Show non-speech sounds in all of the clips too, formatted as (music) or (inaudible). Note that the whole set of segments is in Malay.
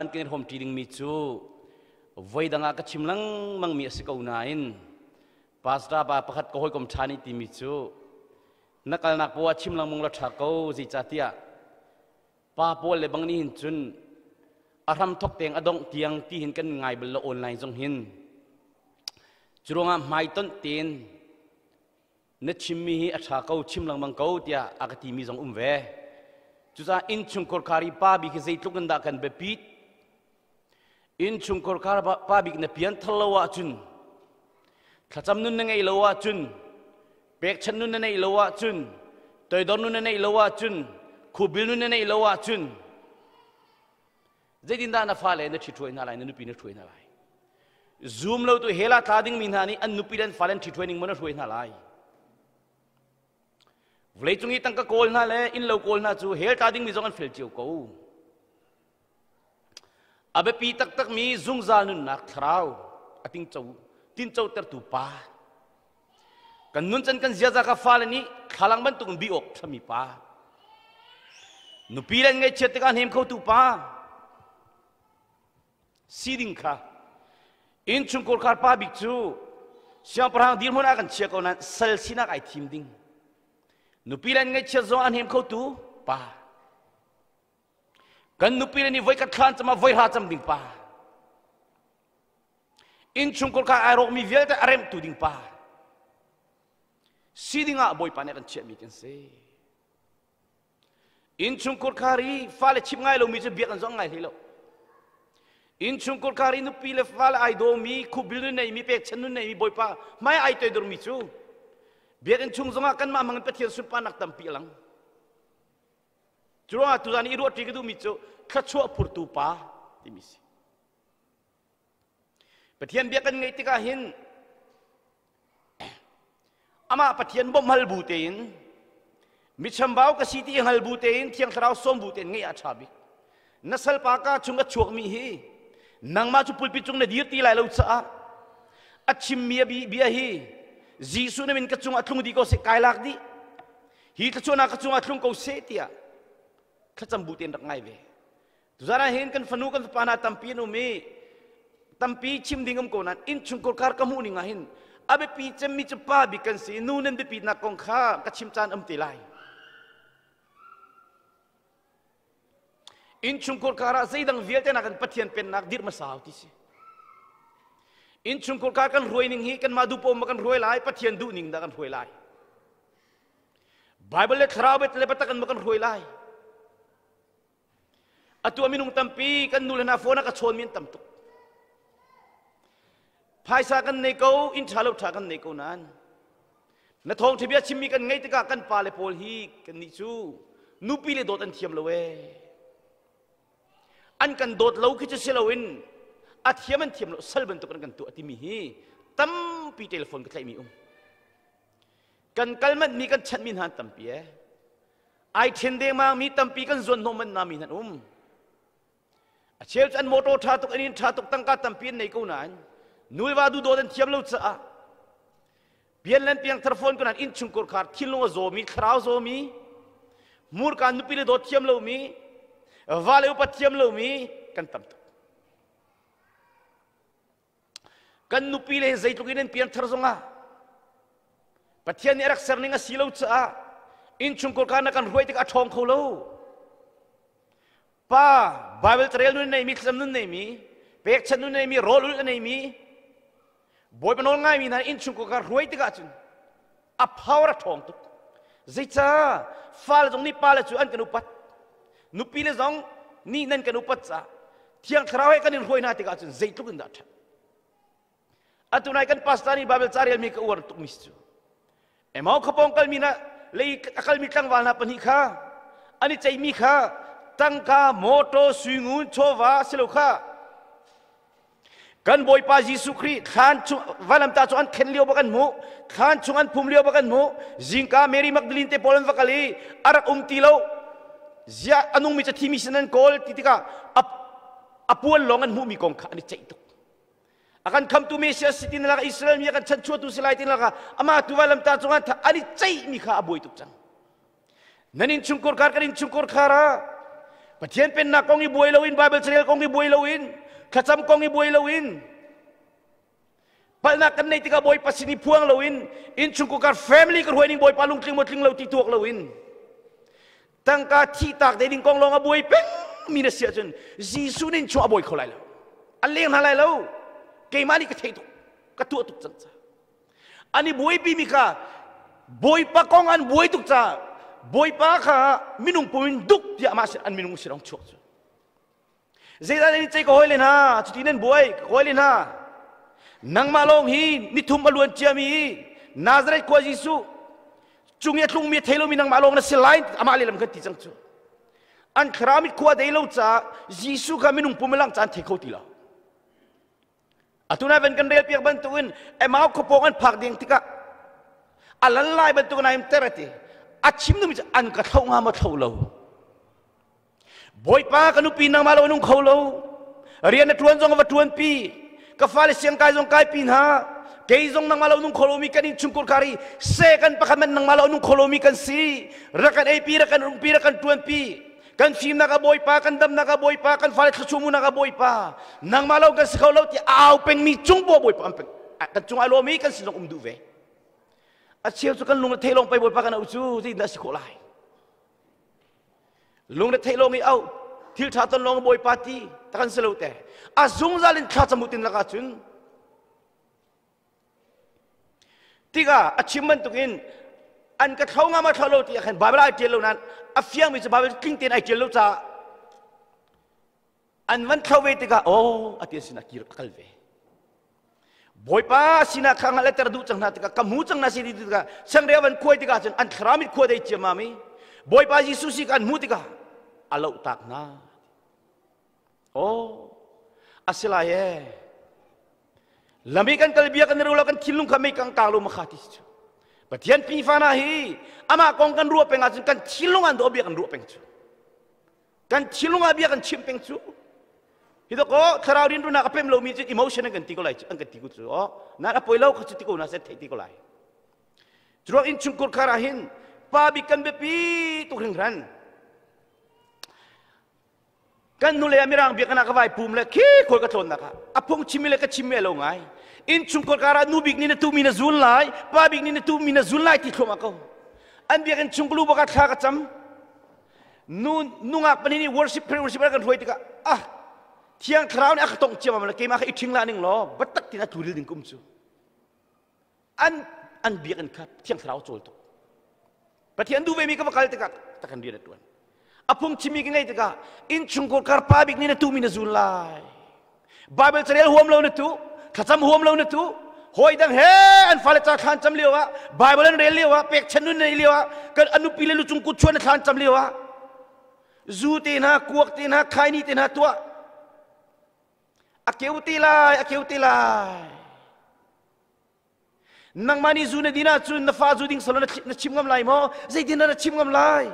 an kinh hom ti ding mi chu voi đằng ka chim lang mang mi se ko nain pasra ba pakhat ko hoi kom thani ti mi chu nakal nak po chim lang mong la tha ko cha chatia pa po le bang ni hin chun aram thok teng adong tiang ti hin kan ngai bel online jong hin churunga mai ton tin na chimmi hi atha ko chim lang mang ko tia akati mi jong um ve chu za in chung kor kari bị bi ki zai tlukanda kan be pit in chung kor kar pa bik na pian thal lawa chun thacham nun na ngai lawa chun pek chan nun na nei lawa chun toy don nun na nei lawa chun khubil nun na nei lawa chun zedin da na phale na thithuai na lai na nupi na thuai na lai zoom lo tu hela thading min hani an nupi den phalen thithuai ning mona thuai na lai vlei chungi tangka kol na le in lo kol na chu hel thading mi jongan fel chiu ko abe pi tak tak mi zung za nak thrau ating chau tin chau ter tu pa kan nun chan kan zia za ni halang ban tu bi ok thami pa nu pi len nge chet ka nem khau tu pa si in chung kol kar pa siang prang dir mon akan che sel sina kai thim ding nu pi len nge hem khau tu kan nupi ni voi kat khan mà voi ha cham ding pa in chung kol ka ai rok mi vel ta arem tu ding pa si ding a ah boy pa ne kan mi kan se in chung kol ka ri fa le chip ngay lo mi che biak an zong ngay hi in chung kol ka ri nụ pi lên fa le ai do mi khu bil nu nei mi pek chân nu nei mi boy pa mai ai tới dur mi chu biak in chung zonga kan mà mang pe thier sun pa nak tam pi lang จุฬาตุจานีรัวตีกดูมิจูขัดชัวพุรตูปาที่มิสิปะเทียนเบียกันไงติกาหินอามาปะเทียนบ่มฮัลบูเตนมิชัมบ่าวกสิที่ฮัลบูเตนเทียงสราวสมบูเตนไงอาชาบินสลปากาจุงกัดชวมีฮีนังมาจุปุลปิจุงเนดีตีไลลูซาอัชมเมีบีบียฮีจีสุนมินกัจุงอตลุงดีก็สกไกลักดีฮีกัจุงนักัจุงอตลุงก็เสตียา khatam butin rak ngai ve tu zara hin kan fanu kan pana tampi nu me tampi chim dingam ko nan in chung kar kamu ni ngahin abe pi chem mi chpa bi kan si nu nen de pi na kong kha ka chim chan am ti lai in chung kor kara sei dang vielte na kan pathian pen nak dir masaw ti si in chung kor kar kan roi ning hi kan madu po makan roi lai pathian du ning da kan roi lai bible le kharab et le patakan makan roi lai atu aminung tampi kan nulen afona ka chon min tamtu phaisa kan nei ko in thalo tha kan nei ko nan na thong thibia chimmi kan ngai taka kan pale pol hi kan ni chu nupi le dot an thiam lowe an kan dot lo khichu selawin a thiam an thiam lo salban tu kan kan tu atimi hi tam pi telephone ka thlai mi um kan kalmat mi kan chatmin han tampi e ai thinde ma mi tampi kan zon no man na mi nan um a chel chan moto tha tuk anin tha ca tangka tampin nei ko nan nui vào du do den thiam lo cha a lên len piang telephone ko nan in chung kor khar thil lo zoomi, mi zoomi, zo mi mur kan nupi le do thiam lo mi wa le upa thiam lo mi kan tam tu kan nupi le zai tuk in piang thar zonga này rắc sơn ser ninga silo cha a in chung kor kan kan ruai tik a thong khâu lo Pa, Bible trail nun na imi, kisam nun na imi, pekchan nun na imi, roll ulit na imi, boy panol nga imi, na inchung ko ka ruway tiga chun. Apaw ra tong tuk. Zita, fala jong ni pala chu an kanupat. Nupile jong ni nan kanupat sa. Tiang krawe kanin ruway na tiga chun, zait lukin da chan. Atunay kan pastani Bible trail mi ka uwar tuk mistu. Emaw kapong kalmina, lay akalmitlang wala panikha. Ani chay mikha, ตั้งกาโมโตสุงุนโชวาสิลูกค่ะกันบอยปายิสุครีขานชุวัลำตาชวนเข็นเลียวบักันมูขานชวนันพุ่มเลียวบักันหมูจิงกาเมรีมักดลินเตปอลันฟักลีอารักอุมตีเลวเสียอนุมิจะทีมิชนันกอลติติกาอับอับวนลองันมูมีกองขานี่ใจตุกอาก k a คำตุเม i ย siti nalaka Israel mi akan c h a n ั h u a tu silai tin l a k า ama tu ลำตาชุนั h อัน a n tha ani าอ a i mi kha aboi t น chang nanin chungkor kar k a r i า c h mà thiên bên nạc con đi bùi lâu in Bible channel con đi bùi lâu in khá chăm con đi bùi lâu in Palna kan nei tika boy pasini puang lawin in chung ko kar family kar hoining boy palung tling motling law ti tuak lawin tangka thi tak de ding kong longa boy peng mina sia chun jisu nin chu aboy kholai lo aleng na lai lo ke mani ka theitu ka tu tuk chang cha ani boy bi mi ka boy pa kong an boy tuk cha boy pa kha minung puin duk ti ama se an minung sirong chok chu zeda ni chei ko hoile na chutinen boy hoile na nang ma long hi ni thum alun mi, nazret ko jisu chung ye tlung mi thelo mi nang ma long na silai ama à le lam kha ti chang chu an khramit ko de lo cha jisu kha minung pumelang chan the ko ti à, la atuna ven kan rel piak ban tuin emau ko pongan phak ding tika alan à, lai ban tu na im terati achim nung an ka thau nga ma thau lo boy pa kanu pi nang malo nung khau lo rian na tuan zong va tuan pi ka fal siang kai zong kai pin ha kei zong nang malo nung kholomi kan in chungkur kari se kan pa kamen nang malo nung kholomi kan si rakan ai pi rakan rung pi rakan tuan pi kan sim na kaboy pa kan dam na kaboy pa kan falit sumu na kaboy pa nang malaw kan sa kaulaw ti aw peng mi chung bo boy pa kan chung alomi kan sinong umduve อาเชียวสุกันลุงเทลงไปบนปากนาอุจูที่นั่นสิโคลายลุงเทลงอีเอาทิลทาตันลงบอยปาร์ตี้ตะกันสลุแต่อาซุงซาลินคลาสมุตินละกัจุนทีกาอาชิมันตุกินอันกระเทางามาทะโลที่อาเห็นบาเบลาเจลโลนั้นอาเฟียงมิสบาเบลกิ้งเตียนไอเจลโลจ้าอันวันเทวีวติกาโอ้อาเตียนสินากีรกัลเว boy pa sina kang letter du chang na tika kamu chang na si di tika chang rewan kuai tika an kramit kuai dei chia mami boy pa jisu si kan mu alau tak oh asila ye lami kan kalbiya kan rewula kilung kan kami kang kalu makati chu batian pi ama kong kan ruwa pengajin kan kilung an do biya kan kan kilung abiya kan chim peng chu Hi to ko kharaw din na apem lo mi chi emotion ngan tiko lai ngan tiko tu o oh, na apo lo ko chi tiko na se thai tiko lai tro in chung kur khara hin pa bi kan be pi tu khring ran kan nu le amirang bi kana ka vai pum le ki ko ka thon na ka apung chi mi le ka chi mi lo ngai in chung kur khara nu bik ni na tu mi na zun lai pa bik ni na tu mi na zun lai ti thoma ko an bi kan chung lu ba ka kha ka cham nu nu ngak pani ni worship prayer worship ka thoi ti ka ah Tiang ni aku tong cium amal kemah aku iting lah lo betak tina turil ning kumcu. An an biakan kap tiang kerawan cul tu. Berarti an duwe mi kapal tegak takkan dia tuan. Apung cimi kengai tegak in cungkur karpabik ni netu mina zulai. Babel cerial huam lau netu kacam huam lau netu. Hoi dang he an fale cha khan cham lewa bible an rel lewa pek chenu ne lewa kan anu pile lu chung ku chuan khan lewa Zutina, kuatina, na kuak tua uti akiutilai nang mani zu na dina chu na fa zu ding solo na chimngam lai mo ze dina na chimngam lai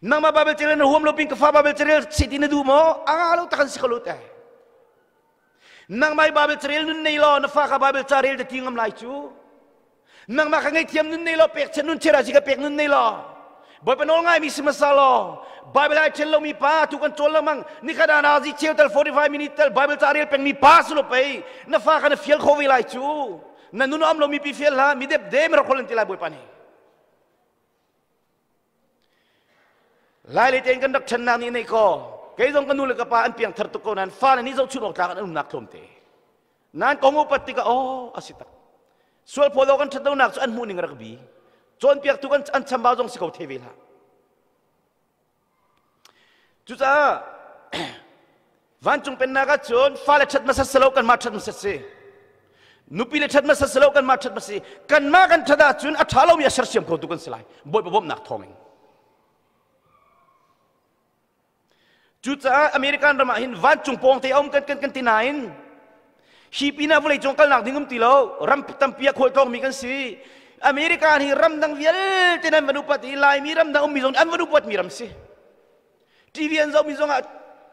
nang ma babel tirel na huam lo ping ka fa babel tirel si dina du mo ang alo ta kan si khalute nang mai babel tirel nun nei lo na fa ka babel tirel de tingam lai chu nang ma ka ngai nun nei lo pek chen nun chira ji pek nun nei lo boy pa nol ngai mi Bible ai chelo mi pa tu kan chol mang ni kada na zi chel tal five minute tal Bible tsari peng mi pa sulo pei na fa kan feel khovi lai chu na nu am lo mi pi fiel la ha, mi deb dem ro kholen tilai boi pani lai le ten kan dak chan na ni nei ko ke jong kan nu le ka pa an piang thar tu ko nan fa ni zo chu ro ta kan un nak te nan ko mu ka o oh, asita sul polo kan thadau nak an mu ning rak chon piak tu kan an cham ba jong si ko te จุดาวันจุงเป็นนักจนฟ้าเลชัดมาสัสโลกันมาชัดมาสัสนุปีเลชัดมาสัสโลกันมาชัดมาสีกันมากันชัดจนอัฐาลาีอัเรียมเขาุกันสลายบ่อยบ่มนักทองเองจุดาอเมริกันรมาหินวันจุงปองเตอมกันกันกันตีนายนฮีปีน่าวุ่จงกันนักดิ้งมตีโลรัมตั้มพิยโคตงมีกันสีอเมริกันฮีรัมดังเวีลตินันวันุปติลายมีรมดังอมมิจงอันวันุปติมีรัมสี mình zo mi zonga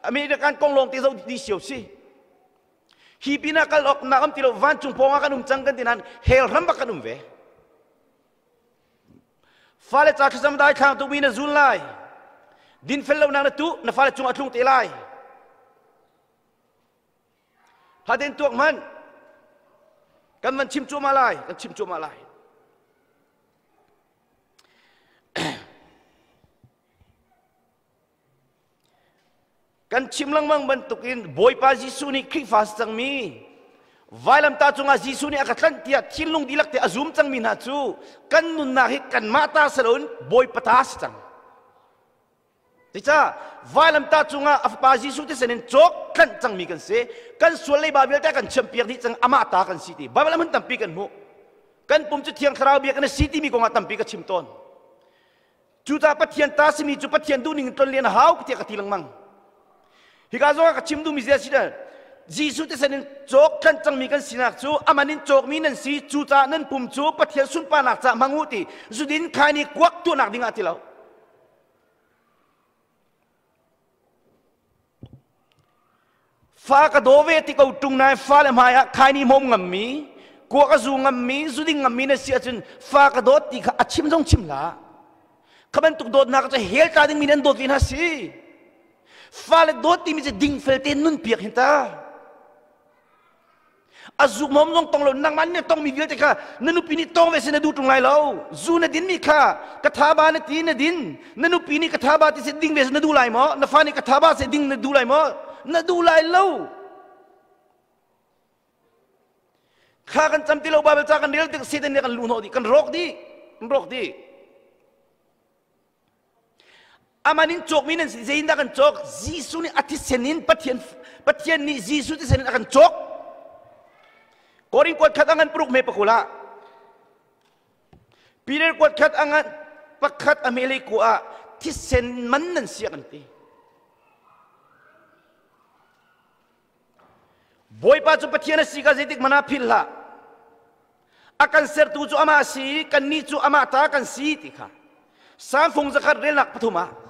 Amerika kan kong lòng ti zo đi siu si hi pina kal ok na kam tilo van chung ponga kanum changkan tinan hel ramba kanum ve fale cha khasam dai khang tu bina zul lai din fello na tu na fale chung atlung ti lai hadin tuak man kan man chim chua ma lai kan chim chua ma lai kan cimlang mang bentuk in boy pa jisu ni ki fastang mi vailam ta chunga jisu ni akatlan tia chilung dilak te azum chang mi na chu kan nun na hit kan mata salon boy pa tas chang ticha vailam ta chunga af pa jisu te senin chok kan chang mi kan se kan sulai ba bel ta kan champion ni chang ama ta kan city ba bel man tam pi kan mu kan pum chu thiang khrau bi kan city mi ko nga tam pi ka chimton chu ta pa thian ta si mi chu pa thian du ning ton len hauk te ka tilang mang cái hikazo ka chimdu mi zia sidan jisu te sanin chok than chang mi kan sinak chu amanin chok mi nên si chú ta nên nan chú, bắt pathian sun pa nak cha mang mangu ti khai khani kwak tu nak dinga ti lo fa ka dove ti trung này pha làm le khai khani mồm ngam mi ko ka zu ngam mi zudin ngam mi nên si achun pha ka do thì kha achim jong chim la khaban tuk do nak cha hel ta ding mi nên do ti ha si Fale doti mi ding felte nun piak hinta. Azu mom long tong lo nang man ne tong mi gel te ka nanu pini tong ve sene dutung lai lo zu ne din mi ka katha ba ne ti ne din nanu pini katha ti se ding ve sene du lai mo na fa se ding ne du lai mo na du lai lo ka kan cham ti lo ba cha kan dil te si te ne kan lu no di kan rok di kan rok di amanin cok minen si zain cok zisu ni ati senin patian patian ni zisu ti senin akan cok Korin kuat kat angan pruk me pakula pirer kuat kat angan pakat amele kua ti sen mannan si akan boy pasu cu si ka zitik mana pilla ha. akan ser tuju amasi kan ni tu amata kan si tika. ka sang phong zakhar relak mah.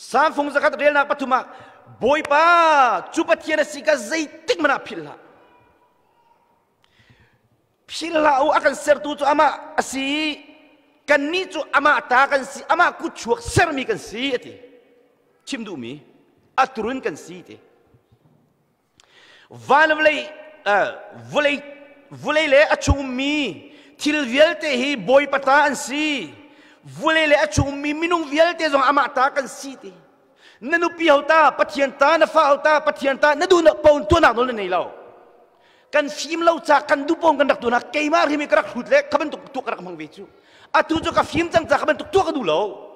三峰子看到人那不偷嘛，不一把，猪八戒那是一个贼，顶么那皮了。Pila lah. lah u akan ser tu tu ama si kan ni tu ama takkan si ama kucuk ser mi kan si ati cim tu mi aturun kan si ati van vlei eh, vlei vlei le acum mi til vial tehi boy patan si vulele a chung mi minung vial te zong ama ta kan si ti na nu pi ta pathian ta na fa ta pathian ta na du na pon tu na no le nei lo kan phim lo cha kan du pon kan dak tu na ke ma ri mi krak hut le khaban tu tu krak mang ve chu a tu chu ka phim chang cha khaban tu tu ka du lo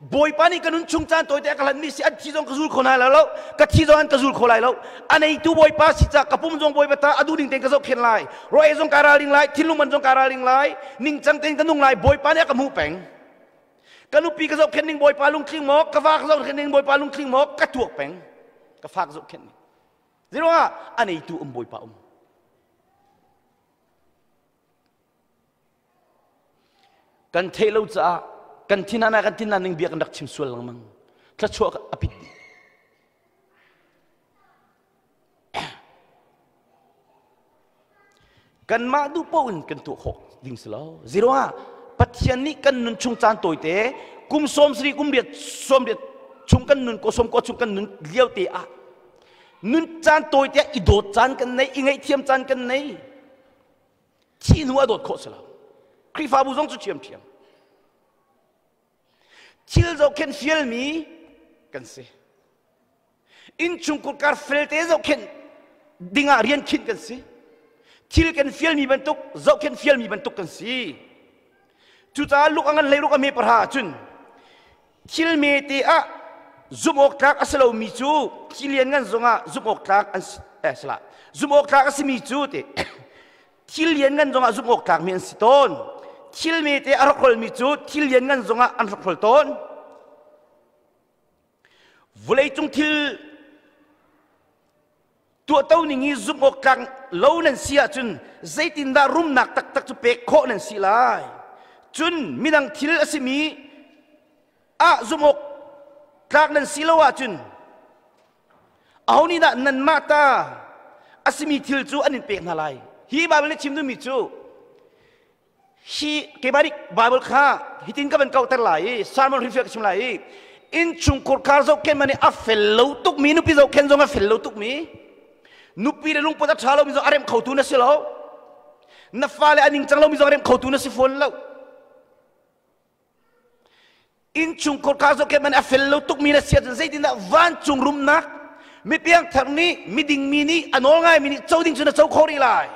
boy pani kanun chung chan toy te kalan mi si at chi jong kazul khona la lo ka chi jong an kazul kholai lo anei tu boy pa si cha kapum jong boy bata adu ding teng kazok khen lai roi jong e karaling lai thilum man jong karaling lai ning chang teng kanung lai boy pani ka mu peng กะลุปีกะซบเข็นหนึ่งบอยปลาลุงคลิงหมอกกะฟากะซบเข็นหนึ่งบอยปลาลุงคลิงหมอกกะถั่วแปงกะฟากะซบเข็นนี่ว่าอันนี้ตัวอุ้มบอยปลาอุ้มกันเทลจ้ากันที่นั่นกันที่นั่นหนึ่งเบียกันดักชิมส่วนลังมังกระชัวอภิษฎกันมาดูปอุ่นกันตัวหกดิ้งสลาวจิโว่ bất hiện ní kan nun chung chan toi te kum som sri kum riat som riat chung kan nun ko som ko chung kan nun liao te à, nun chan toi te i do chan kan nei i ngai thiam chan kan nei chi nu a dot kho sala kri fa bu jong chu thiam thiam chil zo ken feel mi kan se in chung ko kar fel te zo ken dinga rian khin kan se chil ken feel mi ban tuk zo ken feel mi ban tuk kan se Juta ta luk angan leiruk kami parha chun khil me ti a zum tak aslo mi chu khilian ngan zonga zum ok tak an asla eh, zum ok tak asmi chu te (coughs) khilian ngan zonga zum tak mian siton khil me ti arkol mi chu khilian zonga an rokhol ton vulei chung thil tu tau ni ngi zum ok tak lo nan sia chun zaitin rum nak tak tak chu pe kho nan lai chun midang thil asimi a zumok tlak nan silawa chun ahoni da nan mata asimi thil chu anin pek na lai hi bible chim du mi chu hi kebari bible kha hitin ka ban kau tar lai sermon reflect chim lai in chung kor kar zo ken mani a fello tuk mi nu pi zo ken zo nga fello tuk mi nu pi re lung po ta thalo mi zo arem khau tu na silo na fale aning chang lo mi zo arem khau tu na si fol lo in chung ko ka zo ke man afel lo tuk mi na sia zai din na van chung rum na mi piang thar ni mi ding mi ni anol ngai mi ni chau ding chuna chau khori lai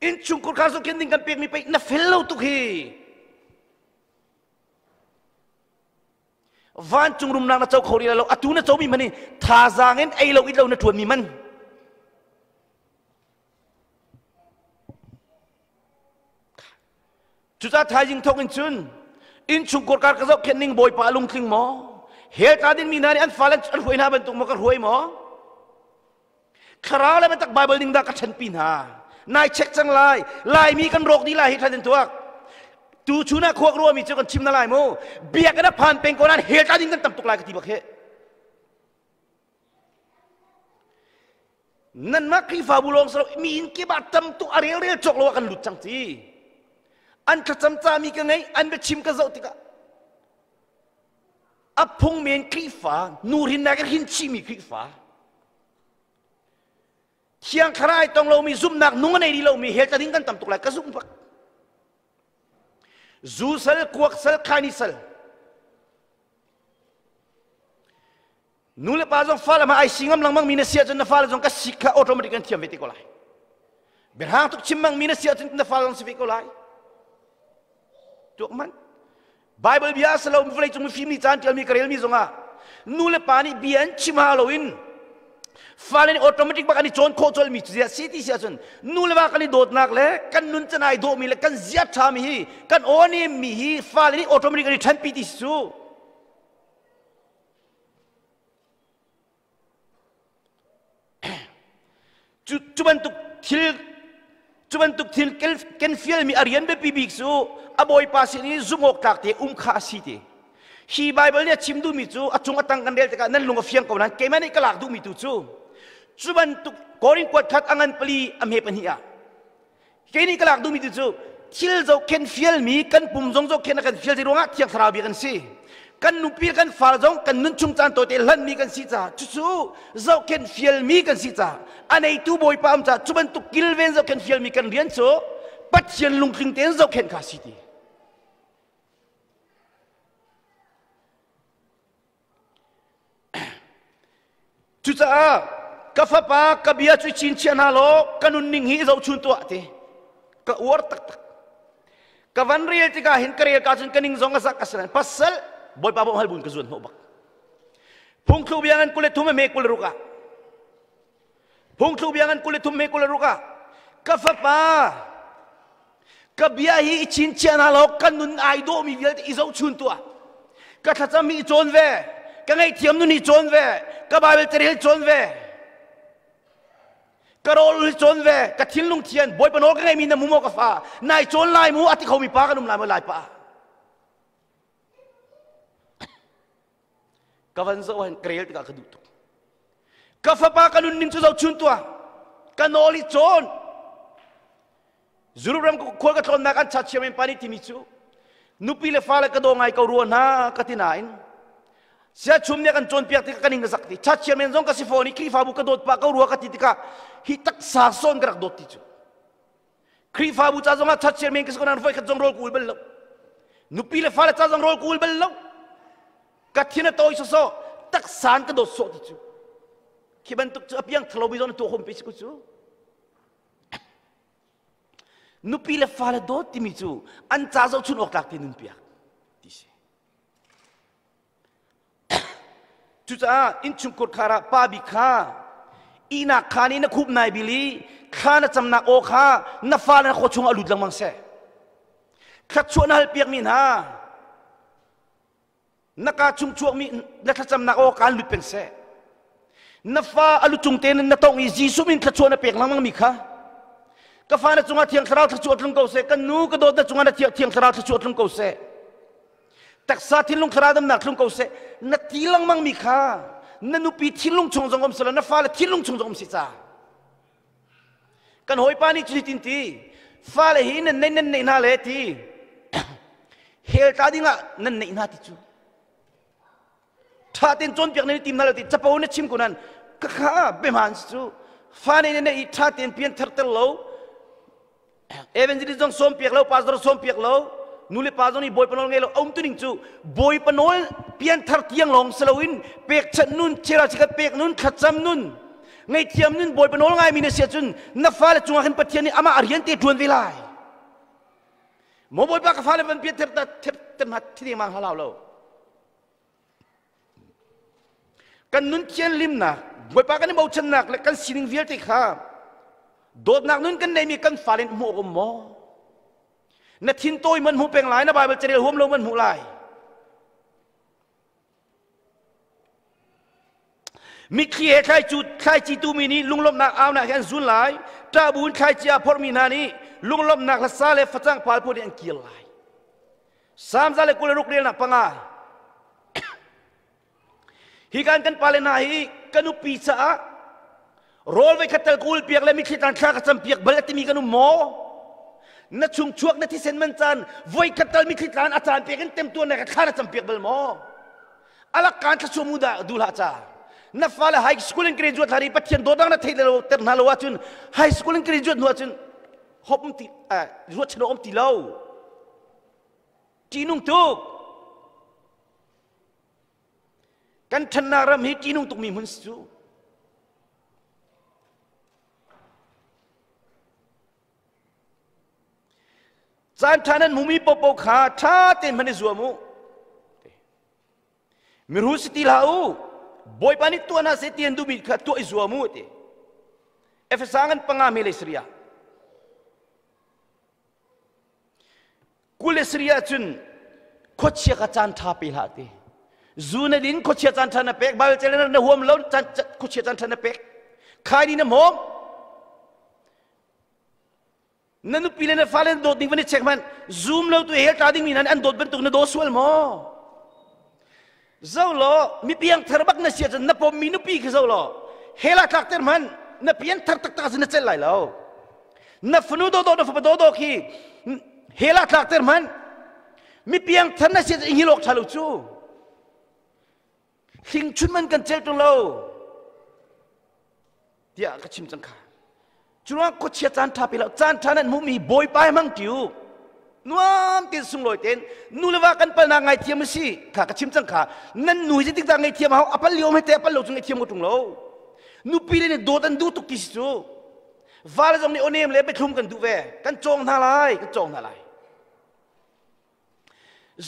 in chung ko ka zo ken ding kan pe mi pe na fel lo tuk hi van chung rum na na chau khori lai lo atuna chau mi mani tha zang en ai lo it lo na thuan mi man จุดททายิงทอกินชุนอินชุกกการกระสอกเคนนิงบอยปาลุงคลิงหมอเฮตาดินมีนารีอันฟาเลนชันหวยนาเป็นตุกมกระหวยหมอคราลเลมันตักไบเบิลดิงดากระชันปีนหานายเช็คจังไลไลมีกันโรคนี้ไลเฮตาดินตัวดูชูนาควกรัวมีเจ้ากันชิมนาไลโมเบียกันผ่านเป็นคนนั้นเฮตาดินกันตำตุกไลกติบักเฮนั่นมาคีฟาบุลองสรมีอินเกบัตตำตุอาเรียเรียจกลวกันหลุดจังทีอันกระจำจามีกันไงอันเปชิมกระจติกะอับพงเมียนขี้ฟ้านูรินนักหินชิมีขี้ฟ้าเชียงครายต้องเรามีซุ่มนักนุ่งในดีเรามีเฮจะทิ้งกันต่ำตกไหลกระซุ่มปักซูเซลควักเซลคานิเซลนูเลปาจงฟ้าละมาไอซิงกำลังมังมีนเสียจนฟ้าละจงก็สิกะอัตโนมัติกันเทียมเวติกอลายเบรหางทุกชิมมังมีนเสียจนฟ้าละจงสิเวติกอลาย tukman bible bia salo mvlei chung fi mi chan tel mi karel mi zonga nu le pani bian chima loin फाले automatic बकनी चोन खो चोल मिच जिया सीती सिया चोन नुल बकनी दोत नाक ले कन नुन चनाई दो मिले कन जिया था मी ही कन ओने मी ही फाले ऑटोमेटिकली ठन पीती सु चुबन तु खिल Chuẩn tuk thin ken phiền mi arian be pibik su aboi pasi ni zungok tak te um kha si te hi bible ne chimdu mi chu achung atang kan rel taka nan lunga fiang ko nan ke mani kalak du mi tu chu chuan tuk korin kwat khat angan pali am he pan hi a ke ni kalak du mi tu chu thil zo ken fiel mi kan pum zong zo ken kan fiel ti ronga thiang thara bi kan si kan nupi kan fal zong kan nun chung chan to te lan mi kan si cha chu chu zo ken fiel mi kan si cha anei tu boy pam cha chu ban tu kil ven zo ken fiel mi kan rian cho pat chen lung khing ten zo ken kha si ti (clears throat) chu cha ka fa pa ka bia chu chin chen ha lo kanun ning hi zo chun to te ka uar tak tak ka van riel ti ka hin ka riel ka chun kaning zong sa ka sran pasal บอยปาบอมฮัลบุญกระจวนหบักพุงครูบียงันกุเลทุ่มเมกุลรุกะพุงครูบียงันกุเลทุ่มเมกุลรุกะกะฟะปากะบียฮีชินเชียนาลอกกันนุนไอโดมีเวลอิสอชุนตัวกะทัศน์มีจอนเวกัะไอเทียมนุนีจอนเวกับบาเบลเตรลจอนเวกะโรลจอนเวกะทิลลุงเทียนบอยปนอกะไงมีนามุมอกะฟ้านายจอนลายมูอัติเขามีปากันนุมลายมลายปา kavan zawa hen kreel tika kadu tu ka fa pa ka lun nin chu zau chun tua ah? ka noli chon zuru ram ko ko ka thon na kan cha chi men pani timi chu nupi le fa la ka do ngai ka ru na ha, ka ti na in sia chum ne kan chon pi ati ka ning na sakti cha chi men zong ka si phone kri fa bu ka dot pa ka ru ka ti tika hi tak sa son ka rak dot ti chu kri fa bu cha zong a lah, cha chi men kis ko na fo ka zong rol ku bel lo nupi le fa la cha zong rol ku bel lo กทินะโตอิสโซตักสานกันโดดโซติจูคิบันตุกจูอพยังทะลวิโอนตัวคมปิสกุจูนุปีเลฟาเลโดติมิจูอันจ้าเจ้ชุนออกหลักที่นุนปียกดิเซจุจ้าอินชุมกุดคาระป้าบิคาอีนักขานีนักคุบนายบิลีข้านะจำนักโอข้านะฟานะโคชุงอลุดลังมังเซขัดชวนฮัลเปียกมินฮานักกชุมชวงมีนักจำนักโอการลุดเป็นเสนักฟ้าอลุจุงเตนนักตองอีจีสุมินทัชวนเปียกลังมังมีค่ะกฟ้านักจงอาเทียงสราวทัชวนลงเกาเสกันนูกรโดดนักจงอาเทียงเสราวทัชวนลงเกาเสตักซาทิลลงคราดำหนักลงเกาเสนักทีลังมังมีค่ะนันุปีทิลลงชงจงอมสละนักฟ้าละทิลลงชงจงอมสิจ้ากันหอยปานี่จุดตินทีฟ้าเลหินนั่นนั่นนั่นน่าเลทีเฮลตาดิงะนั่นนั่นน่าติจูถ้าเต็นจนเปียกในทีมนั่นเลยที่จะพูดในชิมกูนั้นก็ข้าเป็นมันสูฟ้นในเนี่ยถ้าเต็นเปียนทัดเตลโลเอเวนจิลิซงส้มเปียกเลปาสดส้มเปียกเลนู่นเลปาสดนี่บอยปนองไงโลอมตุนิงจูบอยปนองเปียนทัดเตียงลงสลาวินเปียกชะนุนเชราชิกเปียกนุนขัดจำนุนไงเทียมนุนบอยปนองไงมีเนเสียจุนนัฟ้าและจงหันปะเทัยนี้อามาอาริยันเตจวนิไลาโมบอยปากฟ้าเละเป็นเปียนทัร์ัเทัดมาที่เดียมางฮาลาวโลกันนุนเชียนลิมนะไว้ปากันนี่เบาชนักและกันสิ่งเวียติข้าโดดหนักนุนกันในมีกันฟาลินหมกมอนทินโต้ยมันหูเป่งหลายนะบายบัลเจริญหัวมลงมันหูหลายมคขี้ใครจุดใครจิตูมีนี้ลุงลมนักเอาหนักแค่ซุนหลายตาบุญใครเจียพอมีนานี้ลุงลมนักละซาเลฟจังพาลพูดอังกีลายสามซาเลกุเลรุกเรียนหนักปัง่ะ hikan kan pale na hi kanu pizza a rol ve khatal kul piak le mi khitan thla ka cham piak balati mi kanu mo na chung chuak na thi sen man chan voi khatal mi khitan a chan piak tem tu na khara cham piak bal mo ala kan tha chumu da dulha cha na fala high school in graduate hari pathian dodang na thailo ter na lo chun high school in graduate no chun hopum ti a ruat chno om ti lo ti nung tuk kan tenaram hiti nung mimun mensu zan tanan mumi popo kha tha te mane zu mu miru siti lau boy pani tu ana seti endu mi kha tu izu mu te efesangan pengamil sriya, kul isria chun khochi kha chan tha pilate zu na din ko chia chan than na pek bal chele na huam lo chan ko chia chan than na pek khai ni na mom nanu pile na falen dot ding vani check man zoom lo tu hel ta ding minan an dot ben tuk na do swal mo zau lo mi piang thar bak na chia chan na pom mi nu pi ki zau lo hela tak ter man na pian thar tak ta na chel lai lo na fnu do do na fa do do ki hela tak ter man mi piang thar na chia chan hi lok thalu chu หิงชุนมันกันเจ็ดตรงเราเดี๋ยวก็ชิมจังค่ะจุนว่าก็เชียจานทาไปแล้วจานทานั้นมุมีบอยไปมั่งจิวนัวติสุมลอยเต็นนูเลว่ากันเปนางไงเทียมสิข่าก็ชิมจังค่ะนั่นหนุ่ยจะติดตางไงเทียมเขาอภัลเลียวไม่เตะอัลเลีจงไงเทียมก็ตรงเรานูปีเรนี่โดดันดูตุกิสูวาเลจงนี่โอเนมเลยไปทุ่มกันดูแวกันจองท่าไรกันจองท่าไร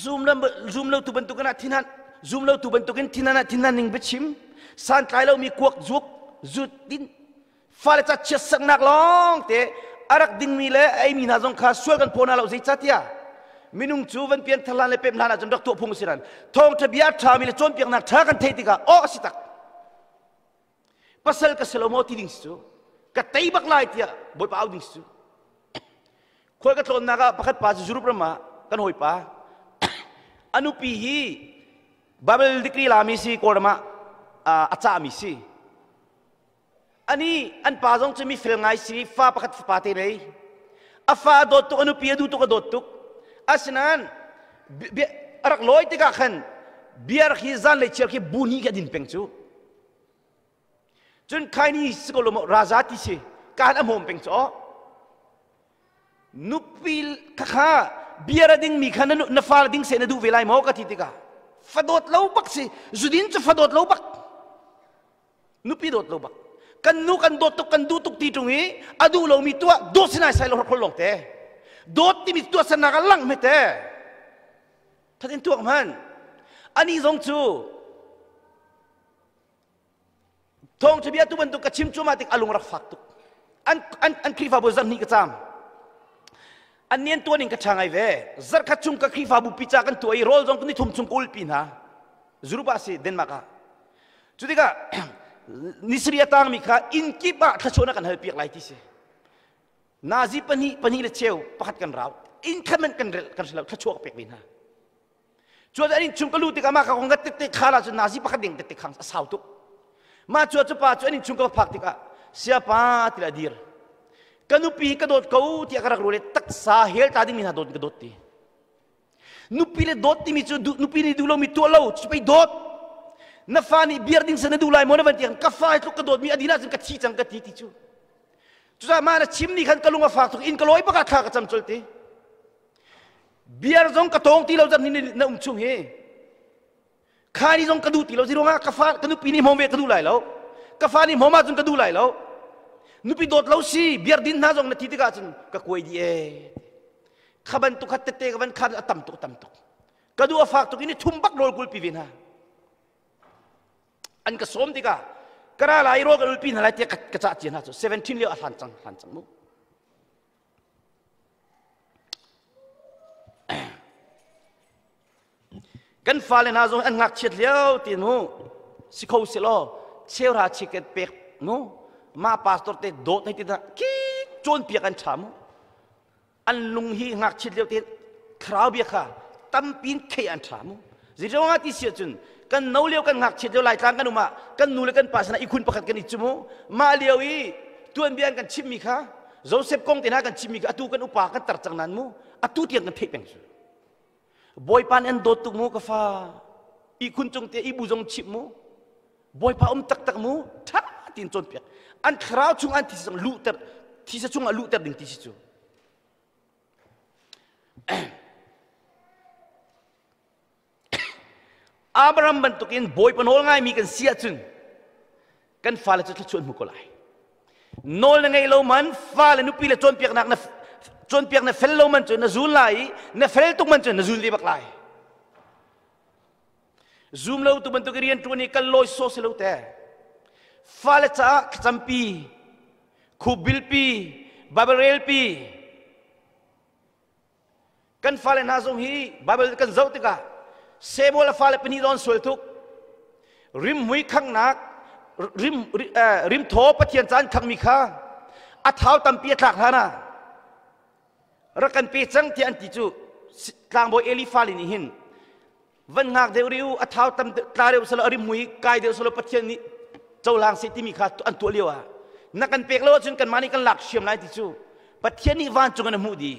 zoom แล้ว zoom แล้วตุบันตุกันที่นั่น zoom lo tu bentuk in tinana tinaning chim, san kai lâu mi kuak zuk zut din fale cha chesak nak long te arak din mi le ai mi na jong kha sual kan pona lo zai chatia minung chu van pian thalan le pem lana jom dak to phung siran thong tha biệt tha mi le chom piang nak tha thấy thei tika o si tak pasal ka selomo ti ding su ka tây bak lai tia boi pa au ding su khoi ka tlon na ka pakhat pa ju rup rama kan hoi pa anupi hi Bible dikri lami si korma acha mi si ani an pazong chumi fil ngai si fa pakat fa pate nei afa dotuk anu pia dutuk dotuk asnan arak loi tika khan biar khizan le cherki buni ka din pengchu chun khaini sikolo rajati si kan amom pengchu nupil kakha biara ding mi khana na fal ding se na du velai mo ka titika fadot laubak si zudin tu fadot laubak nupi dot laubak kan nu kan dot kan dutuk titungi adu lo mitua do sinai sai lo kholong te dot ti mitua sanaga lang mete thadin tuak man ani zong chu thong chibia tu bantu kachim chu matik alung rak faktu an an an kri fa bo zan ni kacham anien tuan ing kacang ayve zar kacung kaki fabu pica kan tuai roll dong kuni tum tum kulpi na zuru pasi den maka jadi ka (clears throat) nisriya tang mika inki ba kacuna kan piak lagi tisi nazi peni peni leceu ceu pahat kan rau inkamen kan kan selau kacua ha. kepik bina jadi ini cung kelu tika maka kong ketik kala jadi nazi pahat ding ketik kang sautuk. tu ma jadi pa jadi ini cung kepak tika siapa tidak dir กนุปีกระโดดเขาที่อากระรู้เลยตักสาเหตุตาดิมีนาโดดกระโดดตีนุปีเลโดดที่มีจูนุปีนี่ดูเรามีตัวเลราจะไปโดดนัฟานี่เบียร์ดิ้งเสนดูลายมอนันที่กังกาแฟทุกกระโดดมีอดีนาจึงกระชีจังกระตีติ่จูจุดามานะชิมนี่ขันกระลุงฝากทุกอินกระลอยประกาศข้ากระจำจลตีเบียร์จงกระองที่เราจะนี่นีะอุ้มชุ่มเฮข้านี่จงกระดูตีเราจิรู้วากาแฟกระดปีนี่มองเวกระดูไลแล้กาแฟนี่มองมาจงกระดูไลแล้นุปิดดลาวซีเบียร์ดินฮาจงนาทีติกาจนกะกวยดีเอขบันตุกัดเตเตขบันขาดอตัมตุกตัมตุกกะดูอฟากตุกินิทุมบักโรกุลปีวินฮาอันกะสมติกากระลายโรกุลปีนลายเตกะกะจัดเจียนฮาจูเซเวนทีนเลียวอัลฮันจังฮันจังมุกันฟาเลนฮาจงอันงักเชิดเลียวตีนมุสิโคสิโลเชื่อราชิกเป็กมุ ma pastor te dot na tita ki chon pia kan cham an lung hi ngak chit leo te khrau bia kha tam pin ke an cham zi ro nga ti sia chun kan no leo kan ngak chit leo lai tang kan uma kan nu le kan pasna ikun pakhat kan ichumu ma leo i tuan bian kan chim mi kha joseph kong te na kan chim mi kha atu kan upa kan tar chang nan mu atu tiang kan phek peng su boy pan en dot tu mu ka fa ikun chung te ibu jong chim mu boy pa um tak tak mu tha tin chon pia An kerau cung an tisa sang lu ter, tisa cung an lu ter ding tisa cung. Abraham bentukin boy penol ngai mi kan sia cung. Kan fala cung cung mukolai. Nol na ngai lo man fala nupi le cung piak nak na cung piak na fel lo man cung na zul lai, na fel tuk man cung na zul di bak lai. Zoom lo tu bentuk rian tu ni kan loi sos lo ter. falta ktampi kubilpi babarelpi kan fale nazung hi babel kan zautika sebol fale pini don soltu rim mui khang nak rim eh, rim tho pathian chan khang mi kha a tampi thak hana rakan pi chang ti an tlang bo eli fale ni hin wan ngak atau a thau tam tlareu sala rim kai deuriu sala จ้าลางสิที่มีค่าอันตัวเลียวอะนักกันเปกแล้วจนกันมานี่กันหลักเชื่อมไรนที่ชูปัจเจียนี่วันจงกันมูดี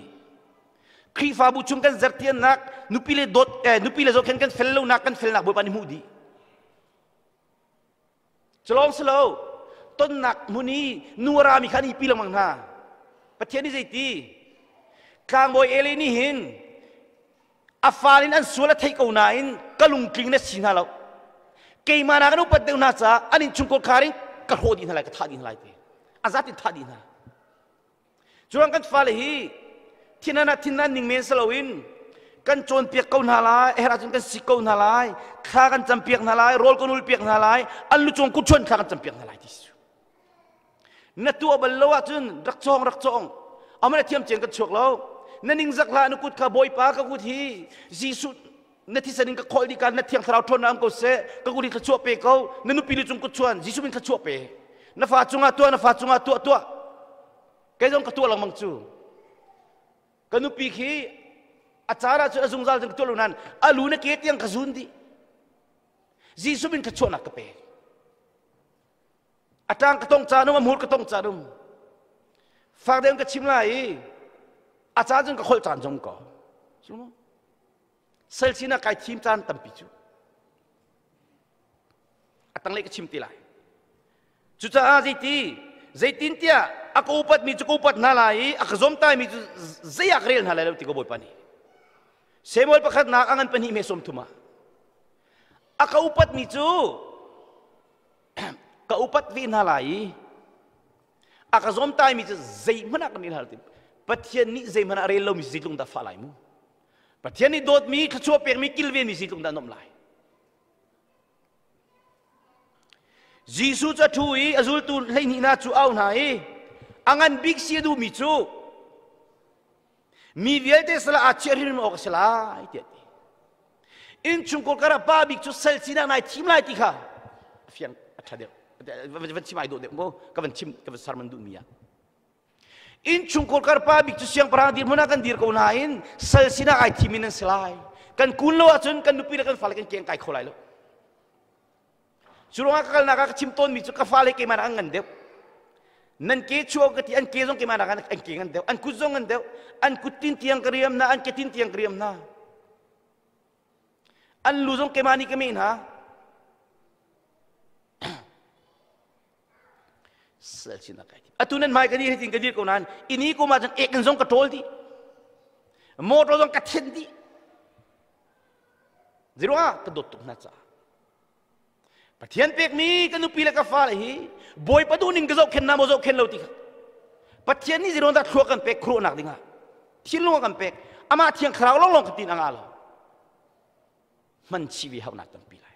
ครีฟาบุชุมกันจัดเทียนนักนุปิเลดดเอ่นุปิเลโจกันกันเฟลล์นักกันเฟลนักบุปผานิมูดีจะลองสโลต้นนักมุนีนัวรามีขันอีปีลังมังหาปัจเจียนี่ใจตีกางบอยเอลินี่หินอาฟาลินอันสวนลไทยกูนายนกลุงกลิงเนสชินาลรา ke mana kanu pat deuna cha chung cuộc kharing ka ho din halai ka tha din halai te azati tha din ha chuang kan fal hi thinana thinna ning men salawin kan chon piak kaun halai era chun kan sik kaun halai kha kan cham piak halai rol konul piak halai anh lu chung ku chon kha kan cham piak halai ti na tu bal lawa chun rak chong rak chong amana thiam chen kan chok lo na ning zak la nu kut kha boi pa ka kut hi jisu na thi sanin ka khol di kan na thiang thrau thon am ko se ka guri ka chuape ko na nu pilu chung ko chuan jisu min ka chuape na fa chunga tu na fa chunga tu tu kai jong ka tu lang mang chu ka nu pi khi achara chu azung zal jong tu lunan alu na ke tiang ka zun di jisu min ka chuan ka pe atang ka tong cha nu amur ka tong cha nu fa dem ka chim lai achara jong ka khol chan jong ko sumo sel sina kai chim tan tam pi chu atang le chim ti lai chu cha azi ti zai tin tia ako upat mi chu upat na lai ak zom tai mi chu zai ak rel na lai lo ti go boi pani semol pakhat na kangan pani me som tuma aka upat mi chu (clears throat) ka upat vi na lai aka zom tai mi chu zai mana kan ni hal ti pathian ni zai mana rel lo mi zilung da falai mu But yani dot mi khachu pek mi kilve mi zitung da nom lai. Jesus cha thu i azul tu lein hina chu au nai. Angan big si du mi chu. Mi vielte sala achirin mo sala ite. In chung kol kara ba big chu sel sina nai tim lai ti kha. Fian athade. Van chim ai do de mo. Ka van chim ka van sarman du mi ya. In chung kor kar pa bik siang parang dir mana kan dir kau nain sel sina ai timinan selai kan kulo lo atun kan dupi kan falek kan keng kai kholai lo surung akal naka chimton mi chuka falek ke mana angan de nan ke chuo ke ti an ke zong ke mana kan an ke ngan de an ku zong ngan de an ku tin tiang kriam na an ke tin tiang kriam na an lu zong ke mani ke min ha สลชินักไอ่ทุนนั้นมาเกิดที่จริงเกิดที่กูนั้นอินี้กูมาจังเอกนิสงกระโดดดิโมดรงกระเทนดิจิรวกาตัดตุกนั่นจ้าปเิียนเป็กมีกันุปีละกฟ้าเลยฮีบอยปัดูนิงกระโจกเข็นน้ำโจกเข็นเลวติปฏิญาณนี่จิรว่าตัดขั้วกันเป็กครูนักดิ้งาที่ลงกันเป็กอามาเทียงคราวลงลงกันตีนังาลมันชีวิตาหนักตัปีละ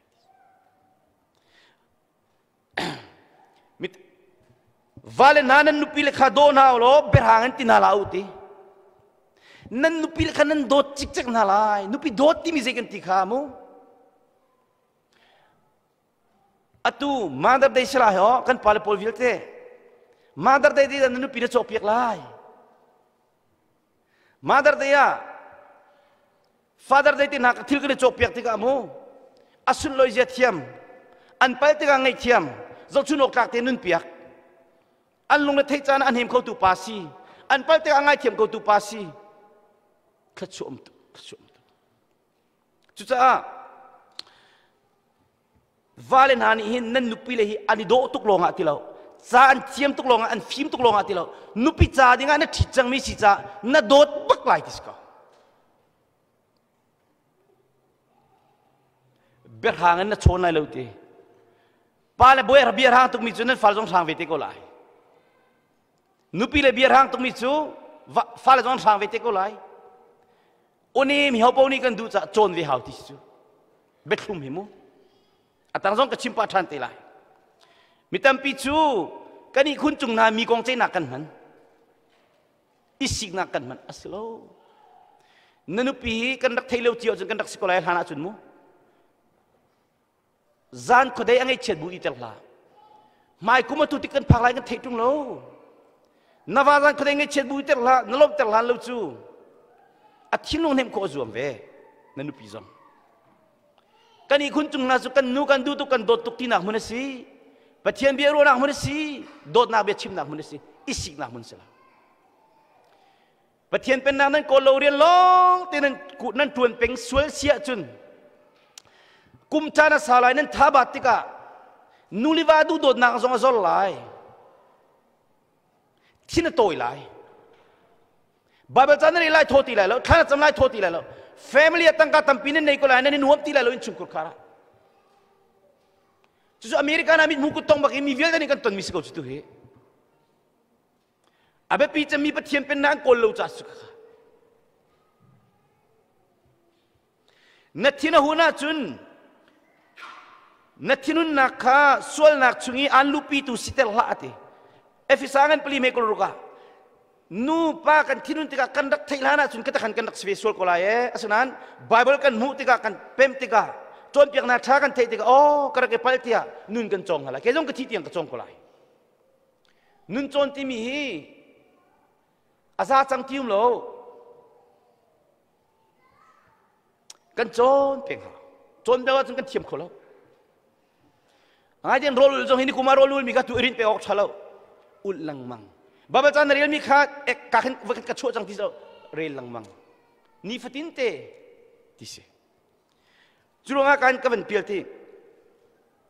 vale nanan nupi le kha do na lo berhangan ti na la uti nan nupi le kha nan do chik chak na lai nupi do ti mi zekan ti kha mu atu madar dai sala ho oh, kan pal pol vil te Mother dai di nan nupi le chop yak lai Mother dai ya father dai ti na ka thil ka chop yak ti ka mu asun loi je thiam an pal ti ka ngai thiam zol chu nok tak te nun piak an lung na thấy cha anh hiểm câu tu pasi an pal anh angai thiam câu tu pasi khát chuộng tu khát chuộng tu chú cha valen hani hin nên nupi lehi ani do tuk lo nga tilau cha an chiam tuk lo nga an phim tuk lo nga tilau nupi cha dinga na chích chang mi si cha na lại bak lai tiska ber anh na chon lại lâu te pa le boy rabiar hang tuk mi anh phải dùng sang ve te ko lại. นุปีเลเบีร์ฮังตุมิจูฟาเลจอนสังเวทก็ไลอันนีมีฮาวปานิ่กันดูจะจนวิหาวติจูเบ็ดลุมหิมุอัตังซองกับชิมปาทันเทไลมิตั้มปิจูกันนี่คุณจุงนามีกองเจนักกันมันอิสิกนักกันมันอัสลนันุปีกันรักเที่ยวจิโอจึนกันรักสกุลไลฮานาจุนมุจานคดายังไงเชิดบุอิตลลาไม่คุมมาตุติกันพักไลกันเทตุงโลนาวาสันคนเองเช็ดบุยเตลานลบเตลานเลวจูอธิลงเนมโคจวมเวนนุพิจอมกันอีคุณจุงนาสุกันนูกันดูตุกันโดตุกตีนักมุนสีปัจเจียนเบียรัวนักมุนสีโดนักเบียชิมนักมุนสีอิสิกนักมุนสละปัจเจียนเป็นนักนั้นโกโลเรียนลองตีนันกุนันทวนเป็งสวยเสียจุนกุมชานะสาลายนั้นทับติกะนูลิวาดูโดนักสงสารลาย听得对来。Bible 在那里来托地来了，看了怎么来托地来了。Family 啊，当家当兵的那个来，那你弄地来了，你穷苦卡了。就是 America 那边木古东北，你别的你跟东米是搞出头去。阿别比这米不天边难过路咋说？那天那湖那村，那天那卡，说那村伊安路比都是得拉的。เอฟิสางันปลีเมกลูกานูปากันที่นุนติกากันดักไทยลานาสุนกตะขันกันดักสเปเชียลกลายเอ๊ะฉะนั้นไบเบิลกันมูติกากันเพมติกาจนเพียงนาทากันเทติกาโอ้กระเกปัลเตียนุนกันจงฮะละแกจงกะทีเตียงกะจงกลายนุนจนที่มีอาซาจังทิมโลกันจนเพียงฮะจนแปลว่าจงกันเทียมคนละไอ้เดนโรลจงเห็นคุมารโรลมีกัตุอรินไปออกชะโลอุลังมังบาบาจันเรียลมีค่าเอกกาขันวกักกระชั่วจังที่เจ้าเรียลลังมังนี่ฟตินเตดิเซจุลงาการกันเปียกที่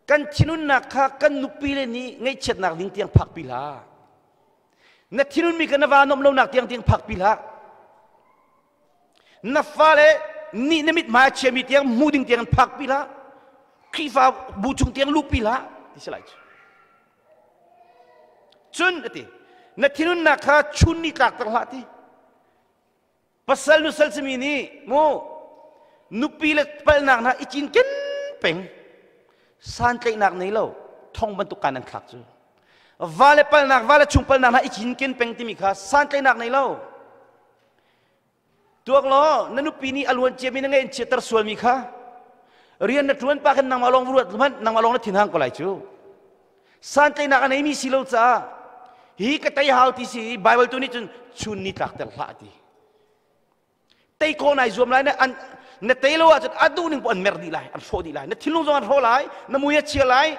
กันชินุนนักขกันนุปีเลนี้ไงเช็ดนักดิ่งเตียงพักปีลานัทินุนมีกันวานมเลวนักเตียงเตียงพักปีลานัฟ้าเลนี่นมิตมาเชมิเตียงมูดิ่งเตียงพักปีลาคีฟ้าบูจุงเตียงลูปีลาดิเซไลท์ chun ati na thinun na kha chun ni tak tak lati pasal nu sal simi ni mu nu pile pal na na ichin ken peng san kai nak nei lo thong ban tu kan an khak chu vale pal na vale chung pal na na ichin ken peng ti mi kha san kai nak nei lo tuak lo na nu pini alwan che mi na ngai che tar sual mi kha rian na tuan pa khen nang malong ruat man nang malong na thin hang ko lai chu san kai na ka nei mi silo cha hi katai hau ti si bible tu ni chun chun ni tak ta la ti tei ko nai zum lai na an na tei lo at adu ning pon mer di lai an fo di lai na thilung zong an fo lai na mu ye chi lai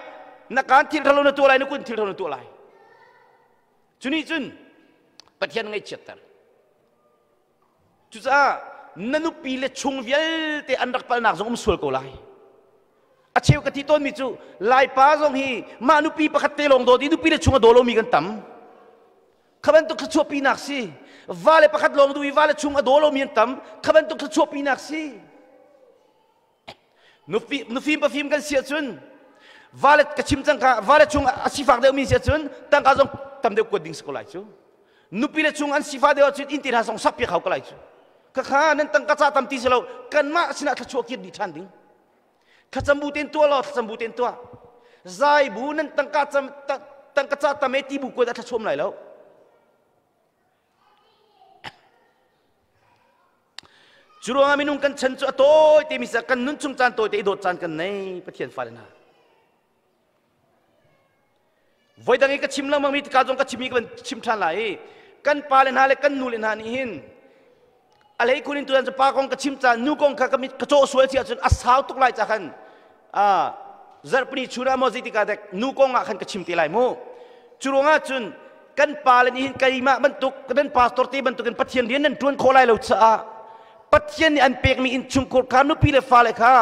na kan thil thalo na tu lai na kun thil thalo na tu lai chuni chun pathian ngai chet tar chu za na nu pi le chung vial te an rak pal nak zong um sul ko lai achew ka ti ton mi chu lai pa zong hi ma nu pi pakhat te long do di nu pi le chunga do lo mi gan tam khaban to khachua pi nak si vale pakhat long dui vale chung adolo mien tam khaban to khachua pi nak si nufi nufi pa phim kan sia chun vale kachim chang ka vale chung asifak de mi sia chun tang ka jong tam de ko ding skolai chu nupi le chung an sifa de chut intir ha song sap pi khau kalai chu ka kha nan tang ka cha tam ti selo kan ma sina khachua kit di than ding khacham bu ten to lo khacham bu ten to zai bu nan tang ka cham tang ka cha tam e ti bu ko da khachum lai lo chú rong amin kan chân cho tôi thì mình sẽ cần nướng chung chan tôi thì đột chan cần này bất thiện phải nào với đang cái chim lăng mà mình cá giống cái chim cái chim chăn lại kan pa lên hà lại kan nu lên hà ni hin alai kunin tuan cho pa con cái chim chan nu con cái cái cái chỗ suối thì chân asao tục lại chắc hẳn à giờ bây chú ra mozit cái đấy nu con ngã khăn cái chim tê lại mu chú rong chun kan pa lên hin cái mà bận tục cái pastor thì bận tục cái bất thiện điên nên tuan khô lại lâu sợ Patjen an pek mi in chung kor kan nu pile fale kha.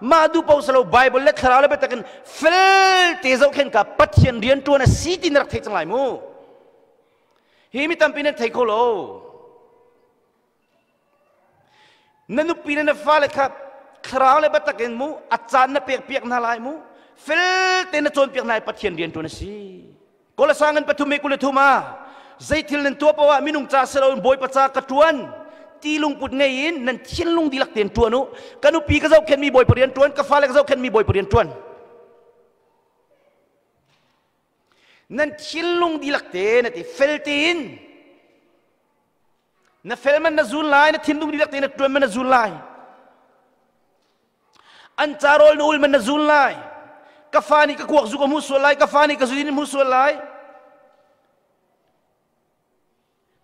Ma du pau salo Bible lek khara le betakin fel te zau khen ka patjen rian tu na si tin rak thei changlai mu. Hi mi tam pin thei ko lo. Nanu pin na fale kha khara le betakin mu achan na pek pek na lai mu. Fel te na chon pek nai patjen rian tu na si. Ko la sangan pathumi ku le thuma. Zaitil nen tua pawa minung cha salo boi pacha katuan. ตีลุงปุดเงยินนั่นเชียนลุงดีลักเตียนตวนุกันุปีก็เจ้าเข็นมีบ่อยปเรียนตวนกฟ้าเล็กเจ้าเข็นมีบ่อยปเรียนตวนนั่นเชียนลุงดีลักเตียนนั่นที่เฟลตีนนั่นเฟลมันนั่นซูลไลนั่นทิ้งลุงดีลักเตียนนั่นตวมันนั่นซูลไลอันจารอลนูลมันนั่นซูลไลกฟ้านี่ก็ขวกจุกมุสวไลกฟ้านี่ก็จุดินมุสวไล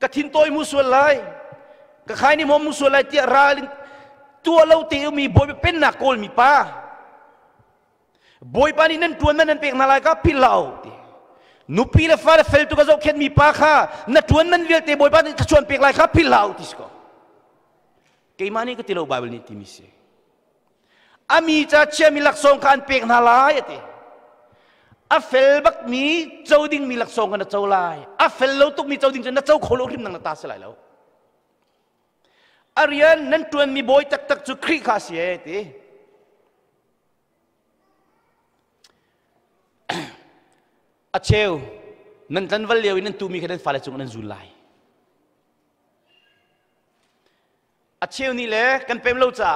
กทินตัวมุสวไล ka khai ni mom musu lai tia ralin tua lo te mi boy pen na kol mi pa boy pani nan tuan nan pek na lai ka pilau ti nu pi la fa tu ka zo khen mi pa kha na tuan nan vel te boy pani ka chuan pek lai ka pilau ti sko ke mani ka tilo bible ni ti mi se ami cha che mi lak song kan pek na lai ti a fel bak mi chauding mi lak song kan na chaulai a fel lo tuk mi chauding chen na chau kholo rim nang na ta se lai อเรียนนั่นตัวมีบอยตักตักจุครีคาเสียทีอาเชวนั่นตันวันเลียวนั่นตูมีคนนั้นฟาเลจุงนั่นจุไลอาเชวนี่แหละกันเป็นเลวจ้า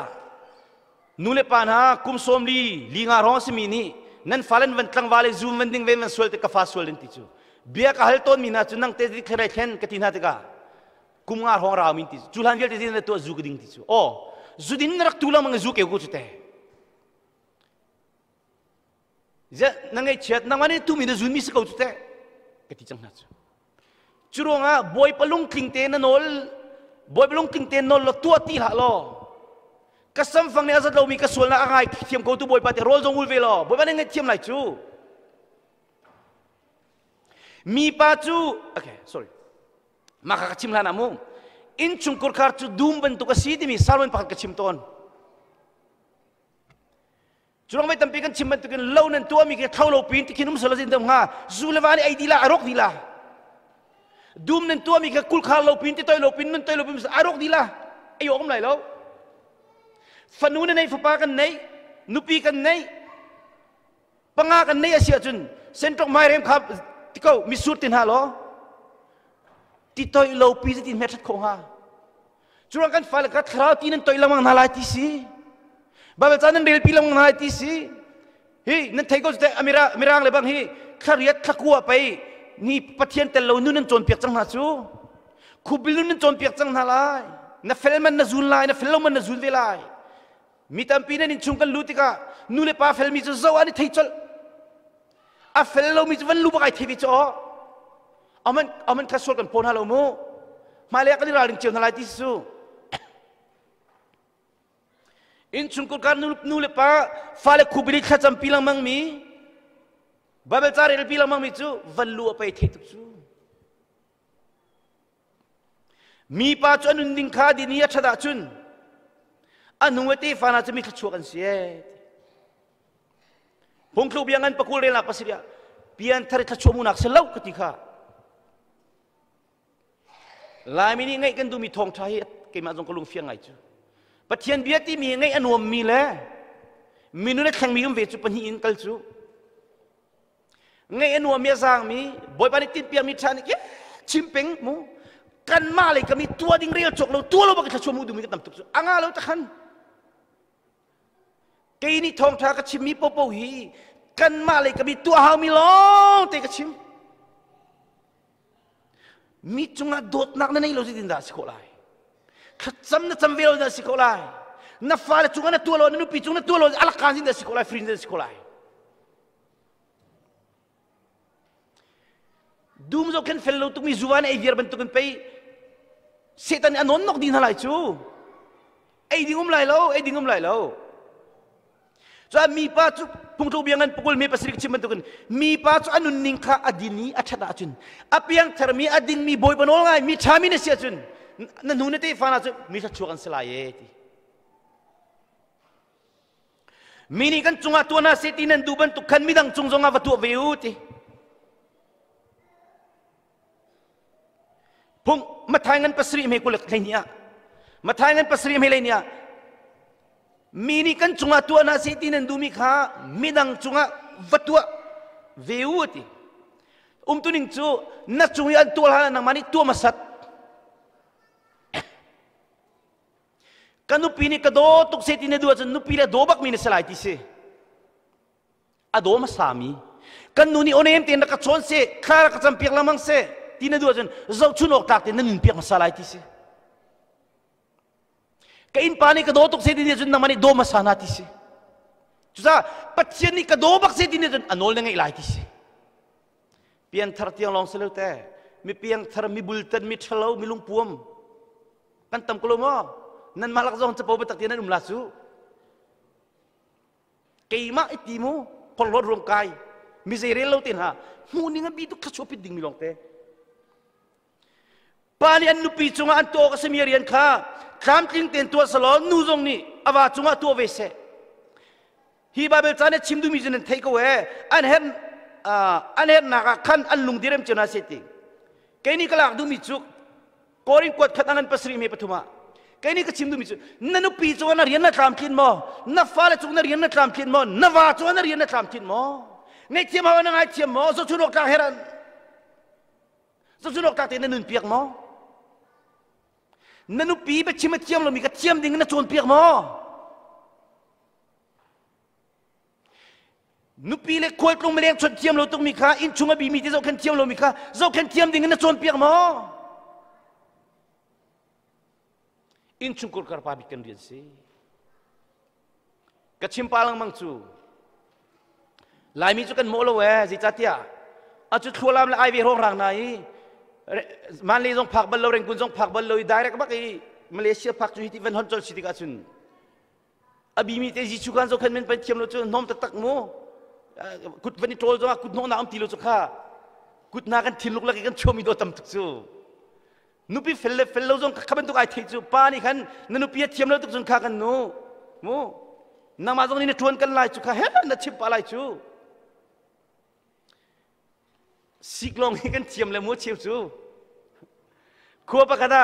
นูเลปานฮะคุมสมลีลิงอารองสมีนี่นั่นฟาเลนวันตังวาเลจุงวันดิ้งเวมันสวลเตกฟาสวลเดนติจูเบียกะฮัลต้นมีนาจุนังเตจิขึ้นไรเช่นกตินาติกา kumngar hong ra min ti chulan vel ti ne to zu ding ti chu o oh, zu din rak tula mang zuk ke gu chu te ja nangai chet nang mani tu mi de zun mi se ko chu te ke ti chang na chu churonga boy palung kling te na nol boy palung kling te nol lo tua ti la lo kasam phang ne azat lo mi ka sul na angai thiam ko tu boy pa te rol jong ul ve lo boy pa ne ngai thiam lai chu mi pa chu okay sorry maka kachim lan amung in chung kor kar chu dum ban tu ka si dimi salman pakhat kachim ton churang mai tampi kan chim ban tu kan lo nan tu mi ke thau lo pin ti kinum sala jin dam ha zulawani ai dila arok dila dum nan tu mi ke kul khal lo pin ti toy lo pin nan toy lo pin arok dila ai om lai lo fanu na nei fapa kan nei nupi kan nei panga kan nei asia chun sentrok mai rem khap tikau mi sur tin ha lo ตีตัวเราพิจิตรเมตต์ขงฮะจู่ๆกันไฟล์ก็ทราบที่นั่นตัวเรามังน่าไล่ที่สิบานเจ้านั่นเดลพีเรามังน่าไล่ที่สิเฮ้ยนั่นไทยก็จะเอามีระมิระอะไรบ้างเฮ้ยขารียดขากลัวไปนี่ประเทศแต่เรานู่นนั่นจนเปียกจังนะจู่คูบิลนู่นนั่นจนเปียกจังน่าไล่น่นเฟลมันนั่นจุลไลนั่นเฟลมันนั่นจุลเวไลมีตั้่ปีนั่นชุ่มกันลุติกะนู่นเลยป้าเฟลมีจะเจ้าอันนี้ไทยจัลอ่ะเฟลมีจะวันลุบกัไอ้ที่วิจ๊อ Aman aman kasur kan pon halau mu. Malaya kali raring cium halai tisu. In sungkur kan nulip nulip pa fale kubili kacam pilang mang mi. Babel cari pilang mang mi tu valu apa itu tu. Mi pa tu anun ding kah di niat cada cun. Anu wati fana tu mi kacau kan siye. Pungklu biangan pakul rela pasir ya. Bian tarik kacau munak selau ketika. ลายมีนี่ง่ายกันดูมีทองท้ายกี่มาตรงกลุงเฟียงไงจ้ะประเทียนเบียที่มีง่ายอนวมมีแล้วมีนู่นแข่งมีกุมเวจุปนิอินกัลจู้ง่ายอนวมมีสางมีบอยปานิตินเปียมีชานิกชิมเป็งมูกันมาเลยก็มีตัวดิ่งเรียลจกเราตัวเราบอกจะชมมูดูมีกันตั้งตุกอ่างเราตะขันกี่นี่ทองท้ายก็ชิมมีโปโปฮีกันมาเลยก็มีตัวเฮามีล้อเตะก็ชิม mi chunga dot nak na nei lo zin da sikho lai khatsam na cham velo da sikho lai na fal chunga na tu na nu pi chunga tu ala al khan zin da sikho lai friend da sikho lai dum ken fel tu mi zuwan ai vier ban ken pei setan anon nok din halai chu ai dingum lai lo ai dingum lai lo so mi pa chu tung tu biangan pukul mi pasrik chim tu kan mi pa chu anun ning kha adini achata chun apiang thermi ading mi boy banol ngai mi thami na sia chun na nu ne te fana chu mi sa chu kan sala ye ti mi ni kan chunga tu na se ti nan du ban tu kan mi dang chung zonga va tu ve u ti pung mathai ngan pasri me kul khainya mathai ngan pasri me lainya mini kan cunga tua nasi ti nan dumi kha midang cunga vatua veuti um tu ning cu na cungi an tua lah, na mani tua masat (coughs) kanu pini ka do tuk se ti ne dua nu pila do bak mini salai ti se ado masami kan nu ni onem ti na ka chon se khara ka champiak lamang se ti ne dua zau chu nok tak ti nan pi ka salai ti se kain pani ka do tok se din jun namani do masana ti se chusa pachian ni ka do bak se din jun anol nang ilai ti se pian thar ti long se lute mi pian thar mi bulten mi thalo mi lung puam kan tam kolo mo nan malak zong chapo ba tak ti nan um lasu keima itimu polor rong kai mi se re lo tin ha mu ni nga bi tu ka chopi ding mi long te pani an nupi chunga an to ka semi rian kha tlam tling ten tua salo nu zong ni awa chunga tu ve se hi ba bible chane chimdu mi jin thei ko he an hen an hen na ka khan an lung direm chuna se ti keini kala du mi chuk korin kwat khatangan pasri me pathuma keini ka chimdu mi chu nanu pi chu na rian na tlam tling mo na fa la chu na rian na tlam tling mo na wa chu na rian na tlam tling mo nei thiam ha na ngai thiam mo so chu nok ta heran so chu nok ta te na nun piak mo นันุปีไปชิมเทียมเรามีกระเทียมดิ้งนะชวนเปียกมอนุปีเล็กควยกลงมเลี้ยงชวนเทียมเราต้องมีค่าอินชุงอบีมีที่เจ้าแคนเทียมเรามีค่าเจ้าแคนเทียมดิ้งนะชวนเปียกมออินชุงกุลกระพาบิกันเดียนสิกระชิมปาลังมังจูลายมีจุกันโมโลเวจิจัตยาอาจจะทัวร์ลามละไอวีโรครางนหย Malay zong pak balau reng kun zong pak balau i direct bak i Malaysia pak tu hiti ven hon chon siti kasun. Abi mi te ji chukan zong kan men pen kiam lo chu nom tak tak mo. Kut ven i tol zong kut no na am ti lo chu kha. Kut na kan tin luk lak kan chomi do tam tuk chu. Nupi felle felle zong kha ben tuk ai thei chu pa ni kan na nupi ya thiam lo tuk zong kha kan no. Mo. Namazong ni ne tuan kan lai chu kha he na chip pa lai chu. xích long hi kan thiam le mu chiu chu khua (coughs) pa kada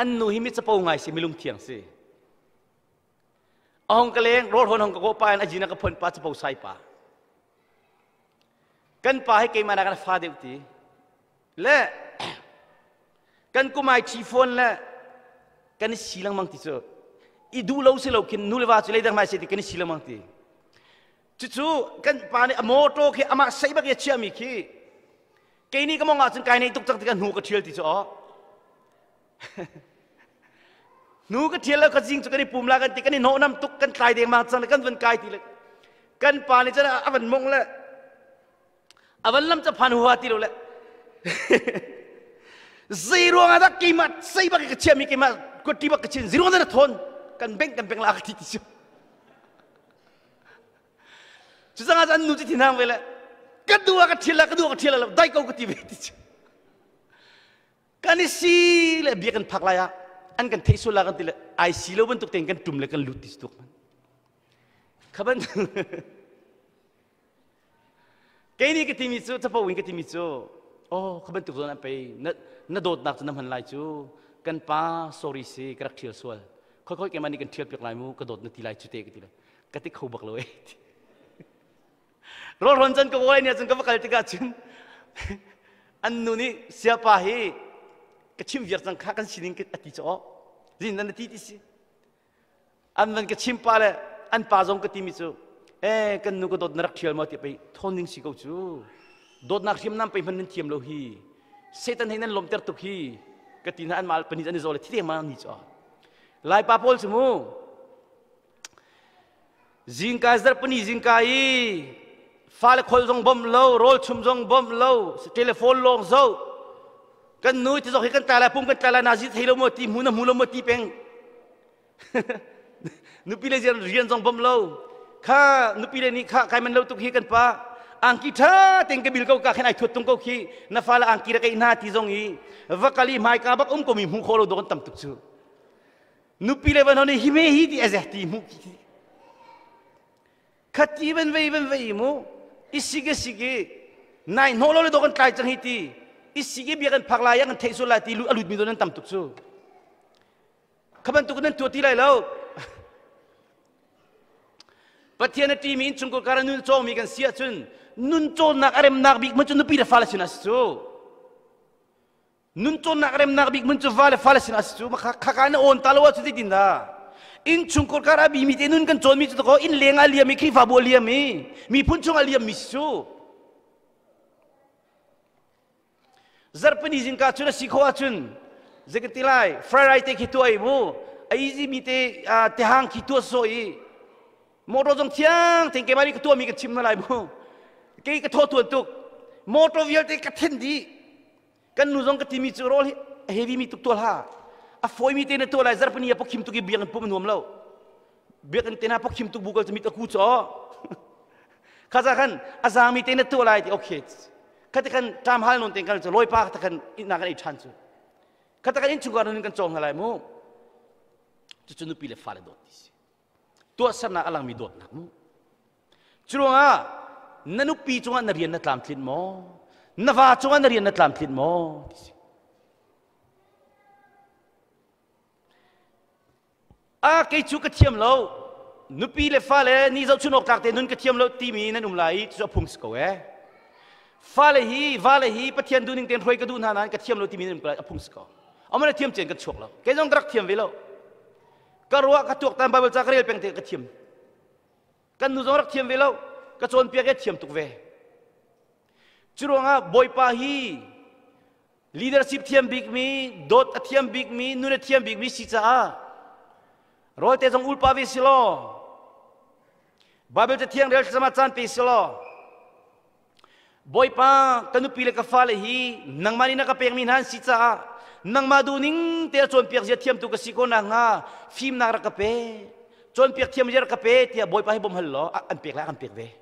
an nu hi mi chapo ngai si milung thiang si ong ka leng rod hon hong ka ko pa an ajina ka phon pa chapo sai pa kan pa hai ke mana kan fa de ti le kan mai chi phone le kan silang mang ti chu i du lo se lo kin nu le wa chu le dang mai se ti kan silang mang ti chu chu kan pa ni amo to khi ama sai ba ke chia mi khi ke ni ka mo nga chung kai nei tuk chak ti cái nu ka thiel ti cho (laughs) nu ka thiel la ka jing chu ka ni pum la này nô kan tục cái nam tuk kan tai deng cái vận kan van kai cái le này pa ni chana avan mong là la avan làm cho phan huwa ti lo la (laughs) zero nga đó ki mà sai ba ke chia mi ke ma ko ti ba ke chin zero na thon kan beng kan beng la là ti ti cho จะสังอาจันนุจิทินางไปแล้กระดูกกระเทียละกระดูกกระเทียละได้ก็กติเวทิจกันนี่สิเลยเบียกันพักลายอันกันเทสุลากันติละไอซีเลบันตุกเต็งกันจุมเลยกันลุติสตุกมันขบันเกนี่ก็ทีมิจูทัพวิ่งก็ทีมิจูโอ้ขบันตุกโซนไปนัดนัดโดดนักจะน้ำหันไลจูกันป้าสอริสีกระเทียลสวลค่อยๆแกมันนี่กันเทียลเปียกลายมูกระโดดนัดทีไลจูเตะกันทีละกติกเขาบักเลย Lor roncan ke boleh niat sungguh kali tiga cun. Anu ni siapa he? Kecim biar sang kakan siling ke ati cok. Zin dan ati tisi. An dan kecim pale an pazong ke timi cu. Eh kan nuku dot nerak cial mati pay toning si kau cu. Dot nak ciam nampai menin ciam lohi. Setan nan lom ter tukhi. Ketinaan mal penizan izole tidak mal ni cok. Lai papol semua. Zingkazar peni zingkai phải khôi jong bom lâu, rồi chum jong bom lâu, telephone long zo kan nui ti zo hi kan tala pum kan tala nazi thei lo mo ti mu na mu lo mo ti peng nu pile jen rian jong bom lo kha pi pile ni kha cái man lâu tu hi kan pa anh ki tha teng ke bil câu ka khen ai thut tung câu khi na fala anh ki ra kai na ti jong hi vakali mai ka bak um ko mi mu kholo do kan tam tu chu nu pile van hone hì me hi à ti azeh ti mu khati vẫn vei vẫn vei mu isige sige nai no lo le dogan tai chang hiti isige bi gan phagla yang an thaisu la ti lu alut mi donan tam tuk chu khaban tuk nan toti lai lo (laughs) pathian ti mi chung ko karan nun mi gan sia chun nun chaw nak arem nak bi mun chu nu pi da fala chuna nun chaw nak arem nak bi mun chu vale fala chuna chu makha khakana on talwa chu ti din in chungkor kara bi mi tenun kan chon mi chu in leng aliya mi khri fa bo liya mi mi pun chung aliya mi chu zarpani jin ka chura sikho achun jeke tilai frai te ki tu ai bu ai ji mi te te hang ki tu so i moto jong thiang thing ke mari ki tu mi ki chim na lai bu ke ki tho tu tu moto vial te ka thin di kan nu jong ka ti mi chu rol heavy mi tu tol ha a foi mi te na to lai zar pani apo kim tu ki biang pum nuam lo biak an te na apo kim tu bukal tamit aku cho kaza kan azami te na to lai ti okay katakan tam hal non tengkan cho loi pa katakan ina kan i chan chu katakan in chungar nun kan chong halai mo chu chu nu pile fale dot dis to sana alang mi dot nak mo chulonga nanu pi chunga na rian na tlam thlin mo nawa chunga na rian na tlam thlin mo dis à cái chú cái thiêm lâu nụ pi lệ pha lệ ni dấu chú nọc tạc tế nun cái thiêm lâu tì mì nên um lại chú phung sổ ấy pha lệ hi va lệ hi bắt thiên đu ninh tên hoi cái đu nhan cái thiêm lâu tì mì nên um lại phung sổ ông mà thiêm chuyện cái chuộc lâu cái dòng đặc thiêm về lâu cái ruộng cái chuộc tam bible chắc rìa bèn thế cái thiêm cái nụ dòng đặc thiêm về lâu cái chôn pia cái thiêm tục về chú ruộng à bồi pa hi leadership thiêm big mi dot thiêm big mi nụ thiêm big mi xí cha rol te jong ulpa vi babel te thiang rel sama chan pi silo boy pa tanu pile ka fal hi nang mani na ka pek min han si nang Maduning du ning te chon pek je thiam tu ka siko na nga fim na ra ka pe chon pek thiam je ka pe ti boy pa hi bom hal an pek la an pek ve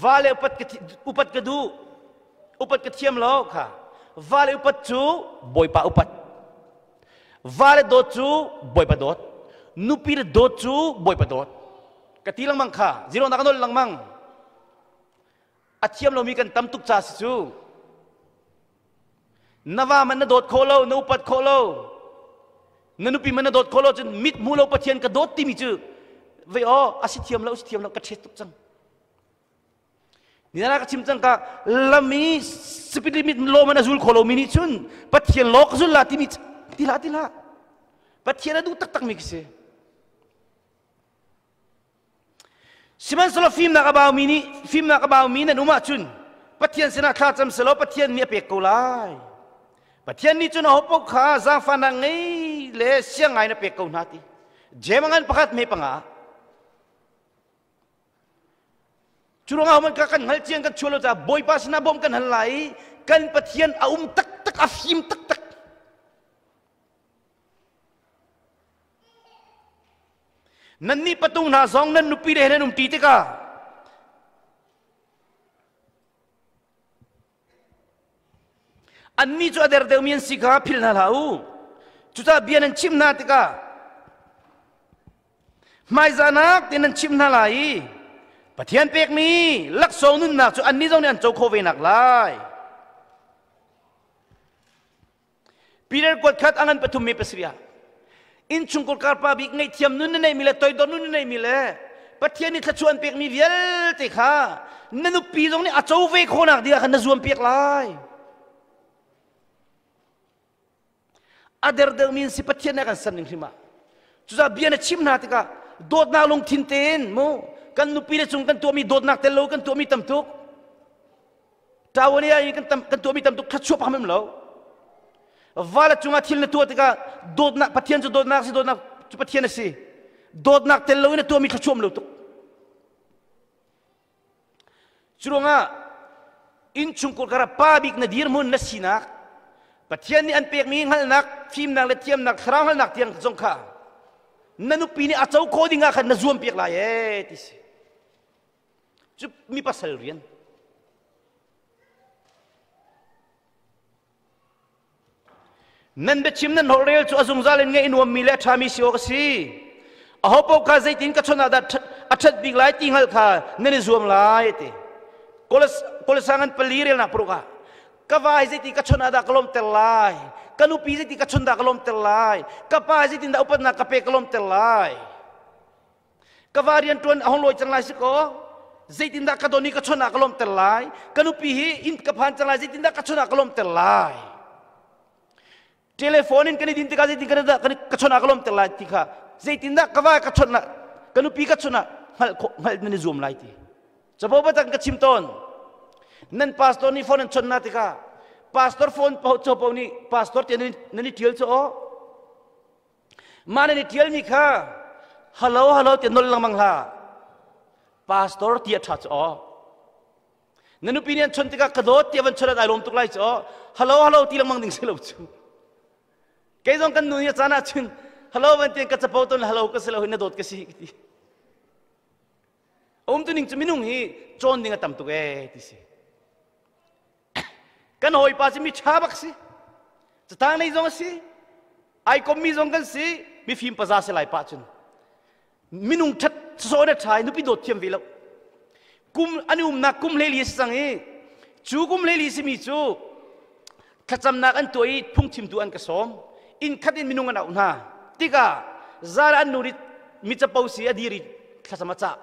vale upat ke upat ke du upat ke thiam lo kha vale upat chu boy pa upat vale do chu boy pa dot nupir do chu boy pa dot katilang mang kha zero nakanol lang mang achiam lo mi kan tam tuk cha si chu nawa man na dot kholo no pat kholo nanupi man na dot kholo chu mit mulo pathian ka dot ti mi chu vậy ô asi thiam lo asi thiam lo ka chết tuk chăng ni na ka chim chăng ka lami spidimit lo man azul kholo mini chun pathian lo ka zul la ti mi chăng tila tila pat khira du tak tak mi siman solo film na kabau mini film na kabau mini nu ma chun patian sina kha cham solo patian ni pe ko lai patian ni chun ho pok kha za fana le siang ngai na pe ko jemangan pahat me panga Curung awam kakan hal cian kan culo ta boy pas na bom kan hal lai kan patian aum tak tak afim tak tak nanni patung na zong nan nupi de hnen umti te ka anni chu ader de umien sikha phil na lau chuta bian an chim na te ka mai zanak tin an chim na lai pathian pek mi lak so nun na chu anni zong an chau kho ve nak lai Peter kot khat angan pathum mi pasriya in chung kol kar pa bik ngai thiam nun nei mile toy don nun nei mile pathian ni thachuan pek mi vel te kha nanu pi dong ni achau ve khonak dia khan na zuam pek lai ader der min si pathian na kan san ning hima chuza bian a chim na te ka dot na long thin ten mo kan nu pi le chung kan tu mi dot nak tel lo kan tu mi tam tuk tawani ai kan tam kan tu mi tam tuk khachup hamem lo valet që nga thilë në tua të ka dodna, pa tjenë që dodna si dodna që pa tjenë si dodna të lojnë e tua mi të qomë lëtë qëro nga inë qënë kur kërë pabik në dirë mund në sinak pa tjenë një në pekë mi në halë nak fim në letë jem nak thram halë nak tjenë zonë ka në nuk pini atë u kodi nga ka në zuëm pekë la e tisi që mi pasalë rjenë nan be chim nan horel chu azung zalen nge inwa mile thami si o si a hopo ka zaitin ka chona da athat big lai hal kha nani zum lai te kolas kolasangan pelirel na pruka kawai zaitin ka chona da kolom tel telai kanu pi zaitin ka chonda kolom tel lai ka pa zaitin da upat na ka pe kolom tel lai telai kawarian tuan ahong loi chang lai si ko zaitin da ka doni ka chona kolom tel telai kanu pi hi in ka phan chang lai zaitin da ka chona kolom tel lai telefonin kani din tika zaitin kana da kani kachona akalom te lai tika zaitin da kawa kachona kanu pi kachona ngal ngal nani zoom lai ti chapo batang kachim ton nan pastor ni phone chonna tika pastor phone pa chopo ni pastor te nani nani tiel cho o mane ni tiel mi kha hello hello te nol lang mang ha pastor ti tha cho nanu pinian chon tika kadot te van chora dai lom tuk lai cho hello hello ti lang mang ding se lo chu cái giống cần nuôi cha na chun hello vẫn tiền cắt bao tuần hello cái hello hiện đốt cái gì cái ông tu ninh chúng mình hi chọn những cái tâm tu cái gì cái hồi pa chỉ mi cha bác sĩ chỉ ta này giống gì ai có mi giống cái gì mi phim pa ra sẽ lại pa chun mình ung thắt số đã thay bị đốt thiêm vi lâu kum anum na lấy leli sang ấy, chú kum leli si mi chú thắt chăm na anh tuổi phung chim tu anh cái xóm in khat in minung anau na tika zara an nurit mi cha pau si adiri khasama cha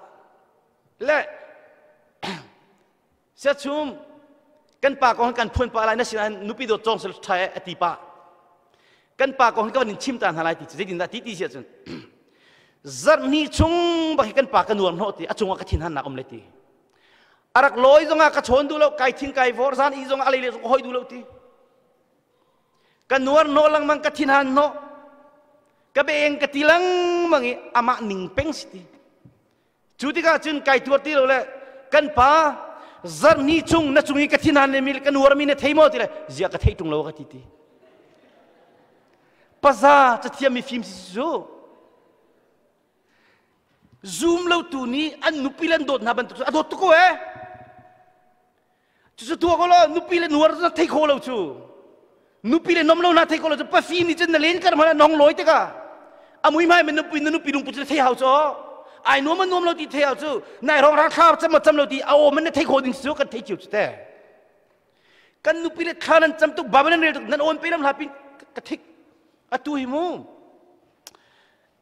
le (clears throat) se chum kan pa ko kan phun pa lai na sin nupi do chong sel thai ati pa kan pa ko kan in chim tan halai ti zedin da ti ti se chun (clears throat) zar ni chung ba kan pa kan nuam no ti achunga ka thin han na om le ti arak loi zonga ka chon du lo kai thin kai vor zan i zonga alai le hoi du lo ti ka nuar no lang mang kathinhan no ka beeng katilang mangi ama ning peng siti chuti ka chun kai tuar ti le kan pa zar ni chung na chungi kathinhan le mil ka nuar mi ne theimo ti le zia ka thei tung lo ka ti ti paza cha thiam mi phim si zo zoom lo tu ni an nupilan dot na ban tu adot ko e chu chu tu ko lo nupilan nuar na thei kho lo chu nupi le nom lo na t e ko lo pa fi ni chen na len kar ma nong loi te ka amui mai men nupi na nupi d u n g pu t h te hau cho ai nuam n u m lo ti t e hau chu nai rong rang khap cham cham lo ti a o m e n thai ko ding su ka t e a i chiu chu te kan nupi le khanan cham tu k baban re tu k nan on pe lam la p i ka t e k a tu hi mu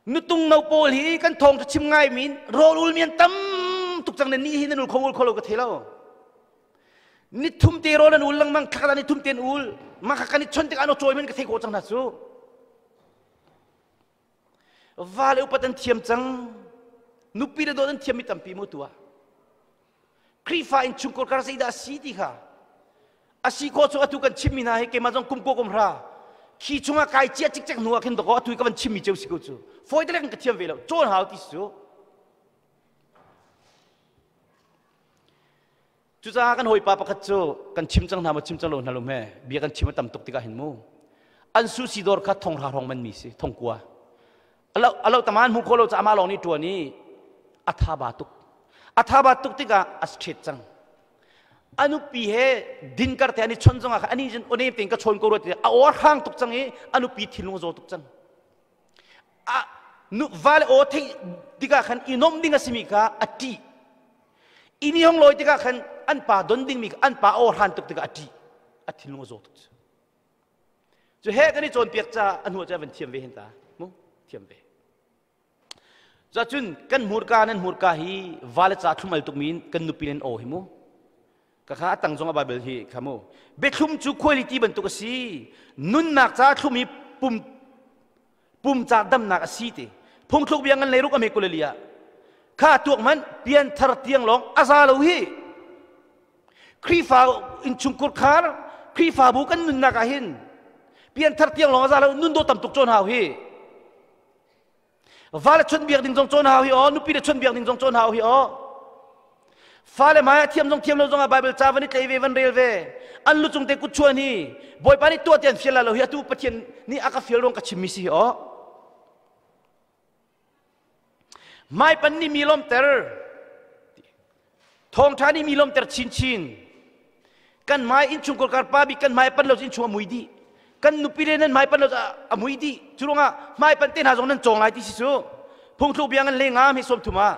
nutung nau pol hi kan thong chim ngai min ro ul mien tam tuk chang n a ni hi na ul khol k o l o ka t e lo ni thum te ro nan ul lang mang khada ni thum ten ul makakani chontik ano choi men ka thei ko chang na chu vale upatan thiam chang nupi da dodan thiam mi tampi mo tuwa krifa in chungkor kar sei da si ti kha asi ko chu atu kan chimmi na he ke ma jong kum ko kum ra ki chunga kai chia chik chak nuwa khen do ko atu kan chimmi cheu si ko chu foi da kan ka thiam velo chon hau ti su จุจ้ากันหอยปลาปะกัดโจกันชิมจังนามชิมจังโงนั่นลุมแม่บีกันชิมมัตำตกติกาเห็นมูอันสูสีดอร์ค่ะทองราทองมันมีสิทองกัวเราเราตะมันมุโคเราจะมาลงนี่ตัวนี้อัฐบาตุกอัฐบาตุกติกาอัสเทจังอนุปีเฮดินกัดเท่อนนี้ชนจังอ่ะอันนี้จนอเนี้เติงก็ชนกูรู้ติดอ๋อข้างตุกจังเออนุปีทิลงโจตุกจังอ่ะนุวาเลโอที่ติกาขันอินอมดิ้งกสิมิกาอติอินี่ห้องลอยติกาขันอันป่าดนดิ่งมีอันป่าโอหันตุกตุกอดีอธิลงโจตุกจะเฮกันนี่จนเปียกจ้าอันหัวใจมันเทียมเวห็นตามุเทียมเวจะจุนกันมูรกานันมูรกาฮีวาเลจ้าทุ่มอลตุกมีนกันนุปินโอหิมุก็ข้าตั้งจงอบาเบลฮีขโมเบทุ่มจูควอลิตีบันตุกสีนุนนักจ้าทุ่มีปุ่มปุ่มจ้าดำนักสีเตพงทุกเบียงกันเลยรุกอเมกุเลียข้าตัวมันเปลี่ยนทา์เตียงหลงอาซาลูฮี khi phá in chung cột khá khi phá bố cái nụn nạc hin biên thật tiếng lòng ra là nụn đô tầm tục trôn hào hi và là chuẩn biệt đình dòng trôn hào hi ó nụ pi là chuẩn biệt đình dòng trôn hào hi ó phá là mai thiêm dòng thiêm lâu dòng à bible cha vẫn cái về vẫn rel về ăn lu chung te cút chuan hi bồi pani tua tiền phiền là lâu hi tu patien ni aka phiền rong cả chim mi si ó mai pan đi mi ter thong thani mi lom ter chin chin กันไม้อินชุมกลการป้าบีกันไม้ปันเราอินชัวมุยดีกันนุปีเรนันไม้ปันเราอะมุยดีชุรงะไม้ปันเต็นหาจงนั้นจงไรที่สิสูพงทุบยังงันเลงามให้สมถุมา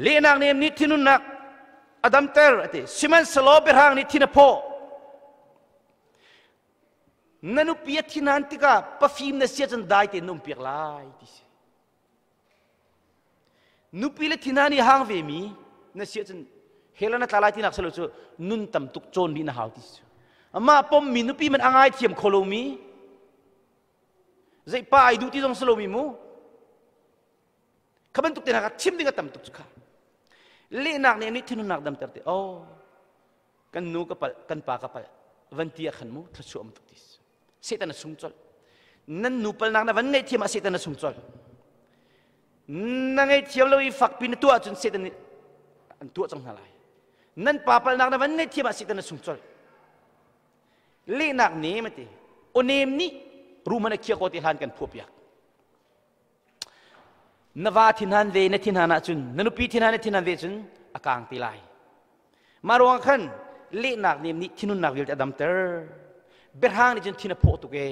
เลนักเนมนิทินุนักอดัมเตอร์ไรซิมันสโลเบรางนิทินพอนันุปียทินันติกาปฟิมเนเซียจันได้เตนุมเปียกลายที่สินุปีเลทิน่นีหางเวมี na siya chan hela na talay ti nakselo chu nun tam tuk chon di na haw ti chu ama pom minupi man angai thiam kholomi zai pa ai du ti jong selo mi mu khaban tuk te na chim ding tam tuk chuka le nak ne ni thinu nak dam terte oh kan nu kapal kan pa kapal vanti akhan mu thachu am tuk ti setan na sung chol nan nupal nak na van ngai thiam setan na sung chol nangai thiam lo i fak pin tu a chun setan ni an tu chang na lai nan pa pal nak na ban ne thiba sik tan sung chol le nak ni, ma ti o ne kan, ni ru mana kia ko ti han kan phu pya na va thin han ve na thin han na chun na nu pi thin han na thin han ve chun a ti lai marong khan le nak ne ni thinun nak vil ta dam ter berhang ni chun thina pho tu ge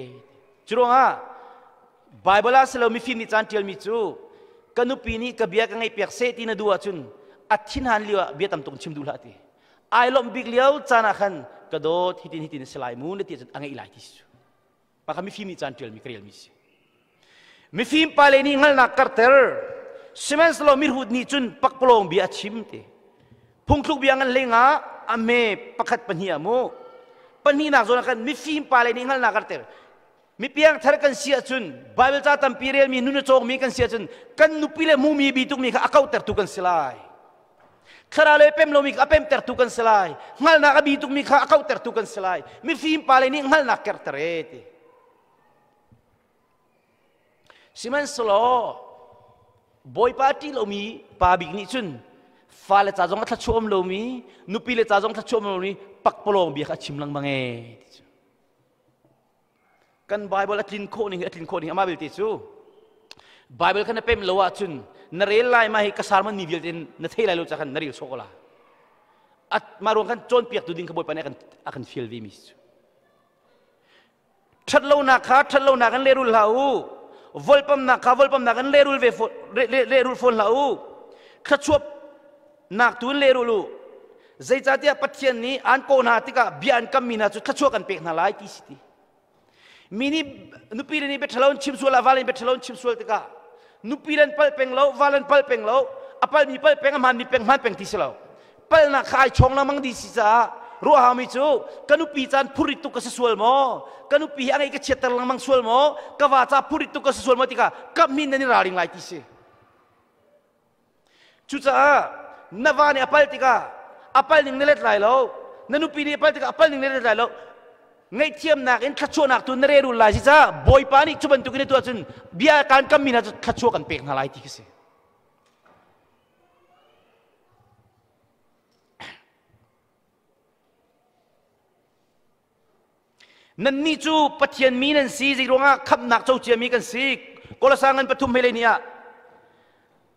chrong a ah, bible a lah selo mi fi ni chan tel mi chu kanupini kabiak ngai pyakse tina chun athin han liwa biatam tung chim dula lah ti ai lom big liao chana khan kado thitin hitin selai mu ne ti angai lai ti su pa kami fimi chan tel mi krel mi si mi fim pa le ni ngal na karter simens lo mi hud ni chun pak plong bi achim ti phung thuk bi angal lenga ame pakhat panhia mu pani na zona kan mi fim pa le ni ngal na karter mi piang thar kan sia chun bible cha tam pirel mi nu ne chok mi kan sia chun kan nupile mu mi bi tuk mi ka akau ter tu kan selai khara le pem lomi apem ter tu kan selai ngal na kabi tuk mi kha akau ter tu kan selai mi fim pa ni ngal na ker tere ti siman slo boy party lomi pa bi ni chun fa le ta jong tha chom lomi nupi le ta jong tha chom lomi pak polong bi kha chim lang bang e kan bible atlin ko ni atlin ko ni ama bil ti chu bible kan pem lowa chun narellai mai kasarman nivil tin nathelai lu chakan naril sokola at maru kan chon piak tu ding kaboi pane kan akan feel vi mis thatlo na kha thatlo na kan lerul lau volpam na kha volpam na kan lerul ve lerul fon lau khachup nak tu lerulu zai cha tia pathian ni an ko na tika bian kam mina chu khachu kan pek na lai ti siti mini nupi ni be thalon chim sula valin be thalon chim sula tika นุปีเลนพัลเพ็งเลววาเลนพัลเพ็งเลวอัปปัลมีพัลเพ็งมันมีเพ็งมันเพ็งที่สิเลวพัลนักใครชงน้ำมังดีสิจ้ารู้หามิจูกันุปีจันพุริตุกัสสุวลโมกันุปีอันไอ้กัจเจตลังมังสุวลโมกวาจาพุริตุกัสสุวลโมติกากับมินนี่ราลิงไลที่สิจุดจ้านวานี่อัปปัลติกาอัปปัลนิ่งเนเลตไลโลนันุปีนี่อัปปัลติกาอัปปัลนิ่งเนเลตไลโลงยที่มนักเองขัดชัวนักตุนเรือลายจ้าบอยปานิชุบันตุกินตัวจุนบียการกัมมินาจะขัดชัวกันเป็นอะไรที่กิสินั่นนี่จูปัเจียนมีนสีจีรวงะขับนักเจ้าเจียมีกันสีกลสังเงินปทุมเฮเลเนีย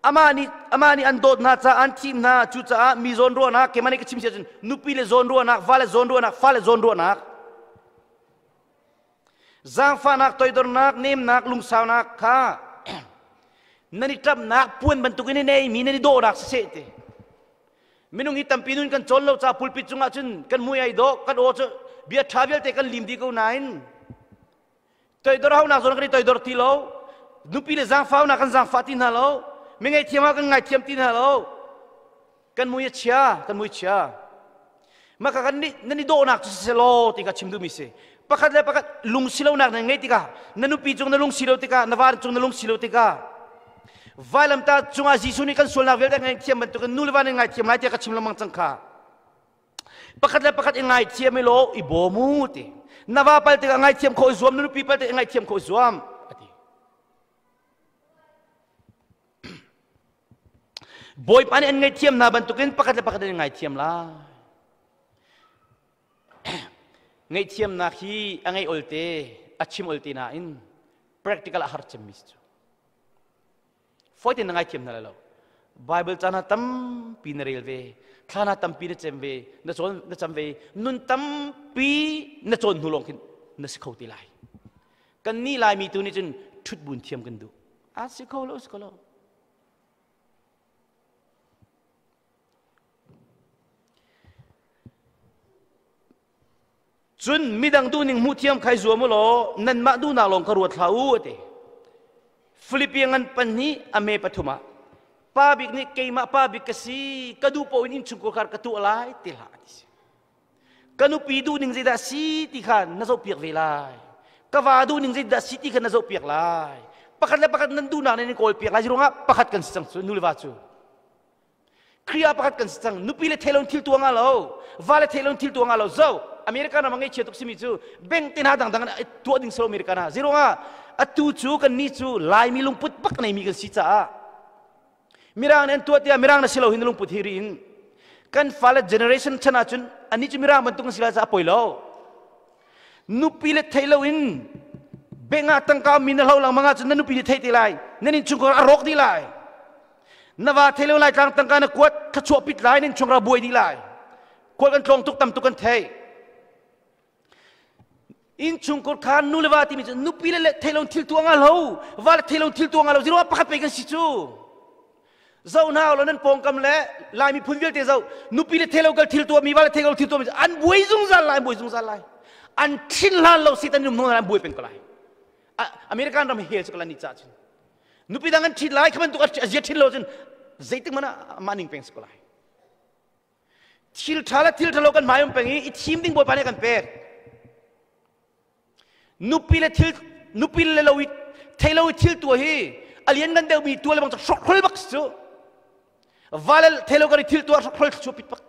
อามานีอามานีอันโดดนาจ้าอันทีมนาจุจ้ามีโซนรัวนักเกมันนี่ก็ชิมเสียจนนุปีเลโซนรัวนักฟาเลโซนรัวนักฟาเลโซนรัวนัก giang pha nak tôi dor nak nem nak lung sao nak kha (clears throat) nani trap nak puan ban tu kini nei mi nani do nak se te minung hi tam pinun kan chol lo cha pulpit chunga chun kan mui ai do kan ô chu bia thavel te kan lim đi ko nain toi dor hau na zon kan toi dor ti lo nupi le giang pha na kan giang pha tin ha lo ngay ngai thiam kan ngay thiam tin ha lo kan mui chia kan mui chia mà các anh nani do nak chu se lo ti ka chim du mi se pakhat le pakhat lung silo nak nang ngetika nanu pi chung na lung silo tika nawar chung na lung silo tika vailam ta chunga jisu ni kan sol na vel da ngai thiam ban tu kan nulwa ni ngai thiam lai ka chim lamang chang kha pakhat le pakhat e ngai thiam e lo i bo mu ti nawa pal tika ngai thiam kho zuam nanu pi pal tika ngai thiam kho zuam ati (clears throat) boy pan ngai thiam na ban tu kan pakhat le pakhat e ngai thiam la (clears throat) ngay tiam na hi angay olte achim olte na in practical har chem mis chu foite nangai tiam na lo bible chana tam pin railwe thana tam pin chem ve na chon na cham nun tam pi na chon hulong kin na sikhau ti kan ni lai mi tu ni chun thut bun thiam kan du a sikhau lo sikhau lo จุนมีดังดูนิ่งมุที่ยมใครจัวมุโลนั่นมาดูนาลงกรวดลาวเตฟิลิปปินันปันนี้อเมปทุมาป้าบิกนี่เกมาป้าบิกสีกระดูปอนิ่งชุงกุคาร์กตัวลายติลาดิสกนุปีดูนิ่งจิดาสีติขันนั่งเปียกเวลายกวาดูนิ่งจิดาสีติขันนั่งเปียกลายปะขัดและปะขัดนั่นดูนานี่กอลเปียกลายจรงอ่ะปะขัดกันสังสุนุลวาจู kriya pakat kan sang nupi le thelon thil tuanga lo vale thelon thil tuanga lo zo Amerika na mangai chetuk simi chu beng tin ha dang dang eh, tu ding selo Amerika na zero nga atu chu kan ni chu lai mi lung put pak nei mi kan si cha mirang nen tu tia mirang na selo hin lung put hiri in kan fala generation chana chun ani chu mirang ban tung sila cha poilo nupi le thailo in benga tangka min lo lang manga chun nupi le thai lai nen in chung ko arok di lai nawa thailo lai tang tangka na kwat khachua pit lai nen chung ra buai ti lai ควรกันตรงทุกตำทุกกันเท inchung kor khan nu lewa ti mi nu pi le thelon thil tu anga lo wal thelon thil tu anga lo zero pa pe kan si chu zau na lo nan pong kam le lai mi phun vel te zau nu pi le thelo n kal thil tu mi wal thelo n thil tu mi an bui dung za lai bui dung za lai an thin la lo si tan nu na bui pen kolai american ram hel chu kala ni cha chu nu pi dangan thil lai khaman tu ka je thil lo chen zaitik mana maning peng kolai thil thala thil thalo kan mayum pengi i thim ding bo pa ne kan per nupile thil nupile lowi thailo thil tu hi alian gan deu mi tu le bang sok khol bak chu valal thailo gari thil tu sok khol chu pit pak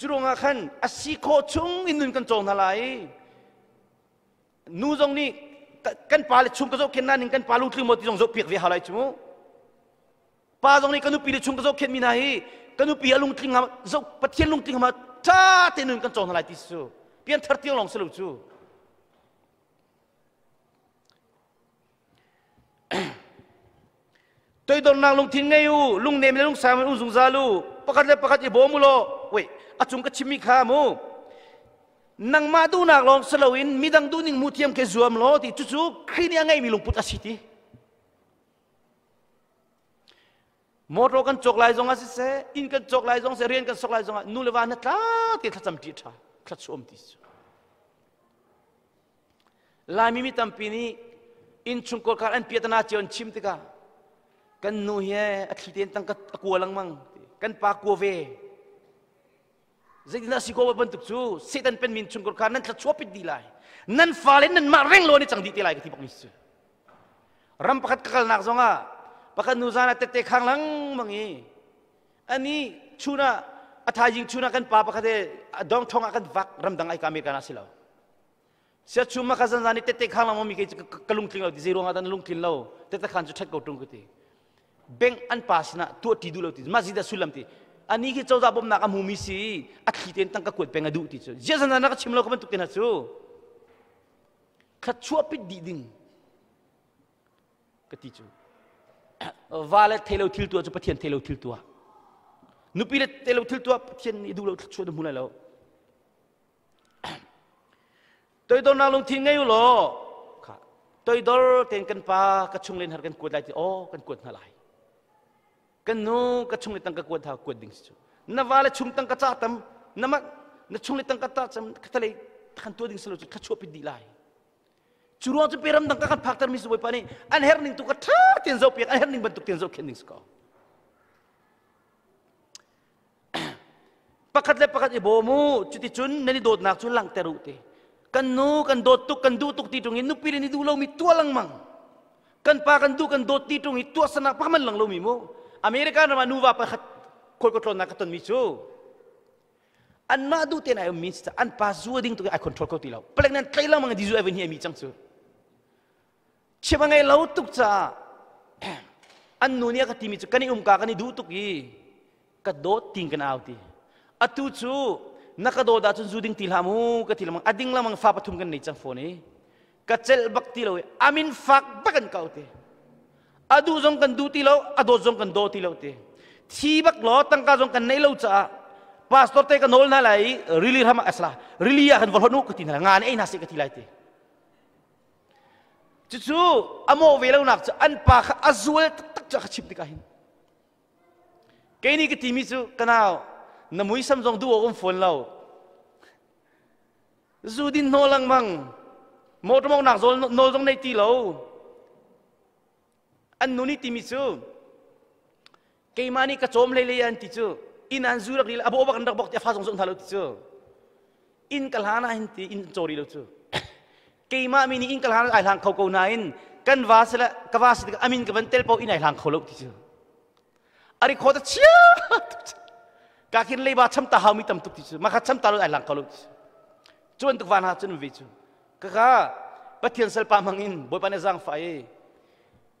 주롱아칸아시코총있는건좋은나라이누정니깐빨리춤가서캔나는깐빨리우틀못정서피그하라이추모빠정니깐우피리춤가서캔미나이깐우피알룽팅하저파티엘룽팅하ชาติหนึ่งกันจงอะไรที่สุเปลี่ยนทัดเที่ยวลงสรุปจูตัวดอนนางลงทิ้งไงอู่ลุงเนมและลุงสามอุงสุงซาลูประกัดและประกัดอีโบมุโลเว้ยอาจุงก็ชิมิขามูนางมาดูนางลงสลวินมีดังดูนิ่งมูเทียมเคจวมโลที่จู่ๆครีนยังไงมีลุงพุทธสิทธิมดกันจกลายจงอาศัยอินกันจกลายจงเรียนกันจกลายจงนูเลวานตาที่ขัดจำดีท่าขัดชมดีสุลายมีมีตั้งปีนี้อินชุนกอการอันเปียตนาเจอนชิมติกากันนูเฮอาทิตย์ตั้งกัวลังมังกันปากัวเวจะนาสิกอบบันทุกชูเซตันเป็นมินชุนกอการนั้นขัดชั่วปิดดีไลนั่นฟาเลนนั่นมาเร่งโลนี่จังดีตีไลกับที่บอกมิสรำพักขัดกันนักจงอา bahkan nuzana tete khanglang mangi ani chuna athajing chuna kan papa kade dong thong akan vak ramdang ai kami kana silaw sia chuma kazan zani tete khanglang mami ke kalung tling lo zero ngadan lung tling lo tete khan chu thak gotung kuti beng an pasna tu ti du lo ti mazida sulam ti ani ki chawza bom na ka mumi si akhiten tang ka kuat penga du ti chu je zan na ka chimlo ka bentuk tina chu khat chuapit di ding ka ti chu vale thelo thil tua chu pathian thelo thil tua nupi le thelo thil tua pathian idu lo chu da mulai lo tôi đó nào luôn thiên ngay lo tôi đó tiền cần pa cái chung lên hạt cần quật lại thì ô cần quật nó lại cần nu cái chung lên tăng cái quật thao quật đỉnh chứ nó vào chung tăng cái cha tâm nó mà nó chung lên tăng cái ta tâm cái thằng này thằng tua đỉnh sầu cái chuột bị đi lại 주로 아주 빼람 당가가 박다름 있어 보이파니 안 헤르닝 두가 타 텐서 피 헤르닝 번뚝 텐서 켄닝 스코 pakat le pakat ibo mu cuti cun nani dot nak cun lang teru te kan nu kan dot tu kan dutuk titung ni nu pilih ni dulau mi tua lang mang kan pa kan tu kan dot titung ni tua sana pa man lang lumi mu amerika na manu va pakat kol kotlon nak ton mi cu an ma du te an pa ding tu ai control kau tilau pelak nan lang mang di zu even here mi Siapa ngai lau tuk sa? Anu niya ka timi kani umka kani du tuk i. Ka do ting kan auti. At tu tu, na ka do da tu zuding tilhamu ka tilamang. Ading lamang fa patum kan nai chang phone i. Ka cel bak tilaw i. Amin fak bakan ka auti. Adu zong kan du tilaw, adu zong kan do tilaw ti. Tibak lo tang ka zong kan nai lau cha. Pastor te ka nol na lai, rili hama asla. Rili ya kan volhonu ka tinala. Ngane ay nasi ka tilaw ti. chu chu amo về lâu nak chu anh pa kha azul tak cha chip dik hin cái này cái timi chu kanao na mui sam jong du om phone lâu, zu đi no lang mang mo to mong nak zol no jong nei ti lo an nuni timi chu cái mani ka chom lê lê an ti chu in an zu rak lil abo bak rak bok ti fa jong jong thalo ti chu in kalhana hin ti in chori lâu chu keima mini in kalhan ai lang khau ko nain kan vas la kawas de amin ka bantel po inai lang kholok ti ari kho ta chia (laughs) ka kin le ba cham ta hami tam tuk ti ma kha cham ta lo ai lang kholok ti chuan tuk van ha chun vi chu ka kha patian sal pa mangin bo pa ne zang fa ye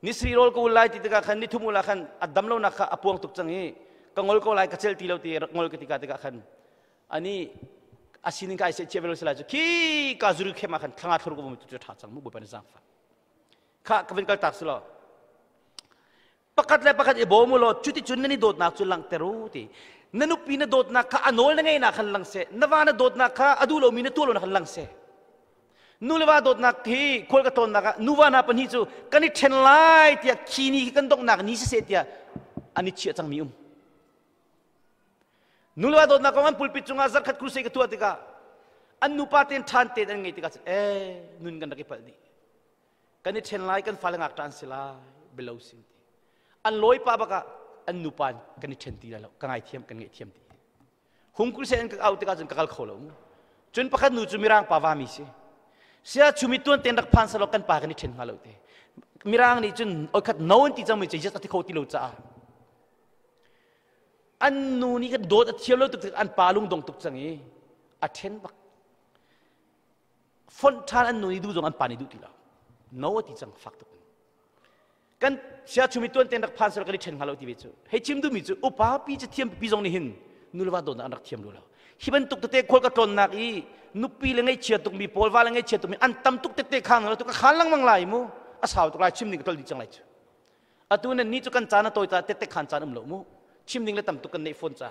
ni sri rol ko lai ti ka khan ni thumu la khan adam lo na kha apuang tuk chang e ka ngol ko lai ka chel ti lo ti ngol ka ti ka ti ka khan ani Assim ka ise chebelo sila jo ki ka zuru ke makan tanga thor go mutu tha chang mu bopan zang fa. Ka kaben kal tak sila. Pakat le pakat e bomulo chuti chunnani dot nak chu lang teru ti. Nanu pina dot nak ka anol na ngai na khan lang se. Nawana dot nak ka adulo mina tulo na khan lang se. Nulawa dot nak hi kol ka ton nak nuwa na pan hi chu kani thenlai tia khini kan dok nak ni se tia ani chia chang mi um. นุลวดนักวันปุลปิดจุงอาซร์ขัดครูเซกตัวติกาอันนุปาเตนทันเตนไงติกาเอ้นุนกันรักพัลดีกันนี่เชนไลกันฟังอักตันสิลาเบลสินตีอันลอยปาบกะอันนุปานกันนี่เชนตีแล้วกันไงเทียมกันไงเทียมตีหุมครูเซนก็เอาติกาจนกัลขลุ่มจนประคันูจุมิรังปาวามิเสเสียจุมิตัวนเตนรักพันสลกันปากันนี่เชนมาโลเตมิรังนี่จนโอ้ขัดโน้นที่จะไม่ใจจะตัดที่เขาติโลจ้า an อันนู t ี่ก็โดดเชียวแล t วตึกอันปาลุงดงตุกจังอีอัเทนบักฟอนทาน n ันนูนี่ดูจงอันปานี่ดู a ีละนวติจังฟักตุกก a นเสียชุมิตัวเต k นรักพันสระกันเชนฮ u ลโหลที่เวจ c h ห้ชิม i ูมิจูอ a ป pi ีจะเทีย i ปีจงนี่ห n นนุลวาโด a อันรักเทียมดูแล้ t ฮ k บันตุก o ตะ a นก n ตนนักอีนุปีเลงไอ i ชียตุกมีโพลวาเลงไอเชี t ตุกมีอันตำตุกเตะข้างแ a ้วตุก a n างลังมังไหลมูอาสาวตุกไหลชิมนี่ก็ตลดีจังไหลจูอตุนันนี่จุกันจ a n ะตัว t าเตะข้างจานอุ่ม lo mu ชิมนิ่งละต่มตุกันในฟฝนจ้า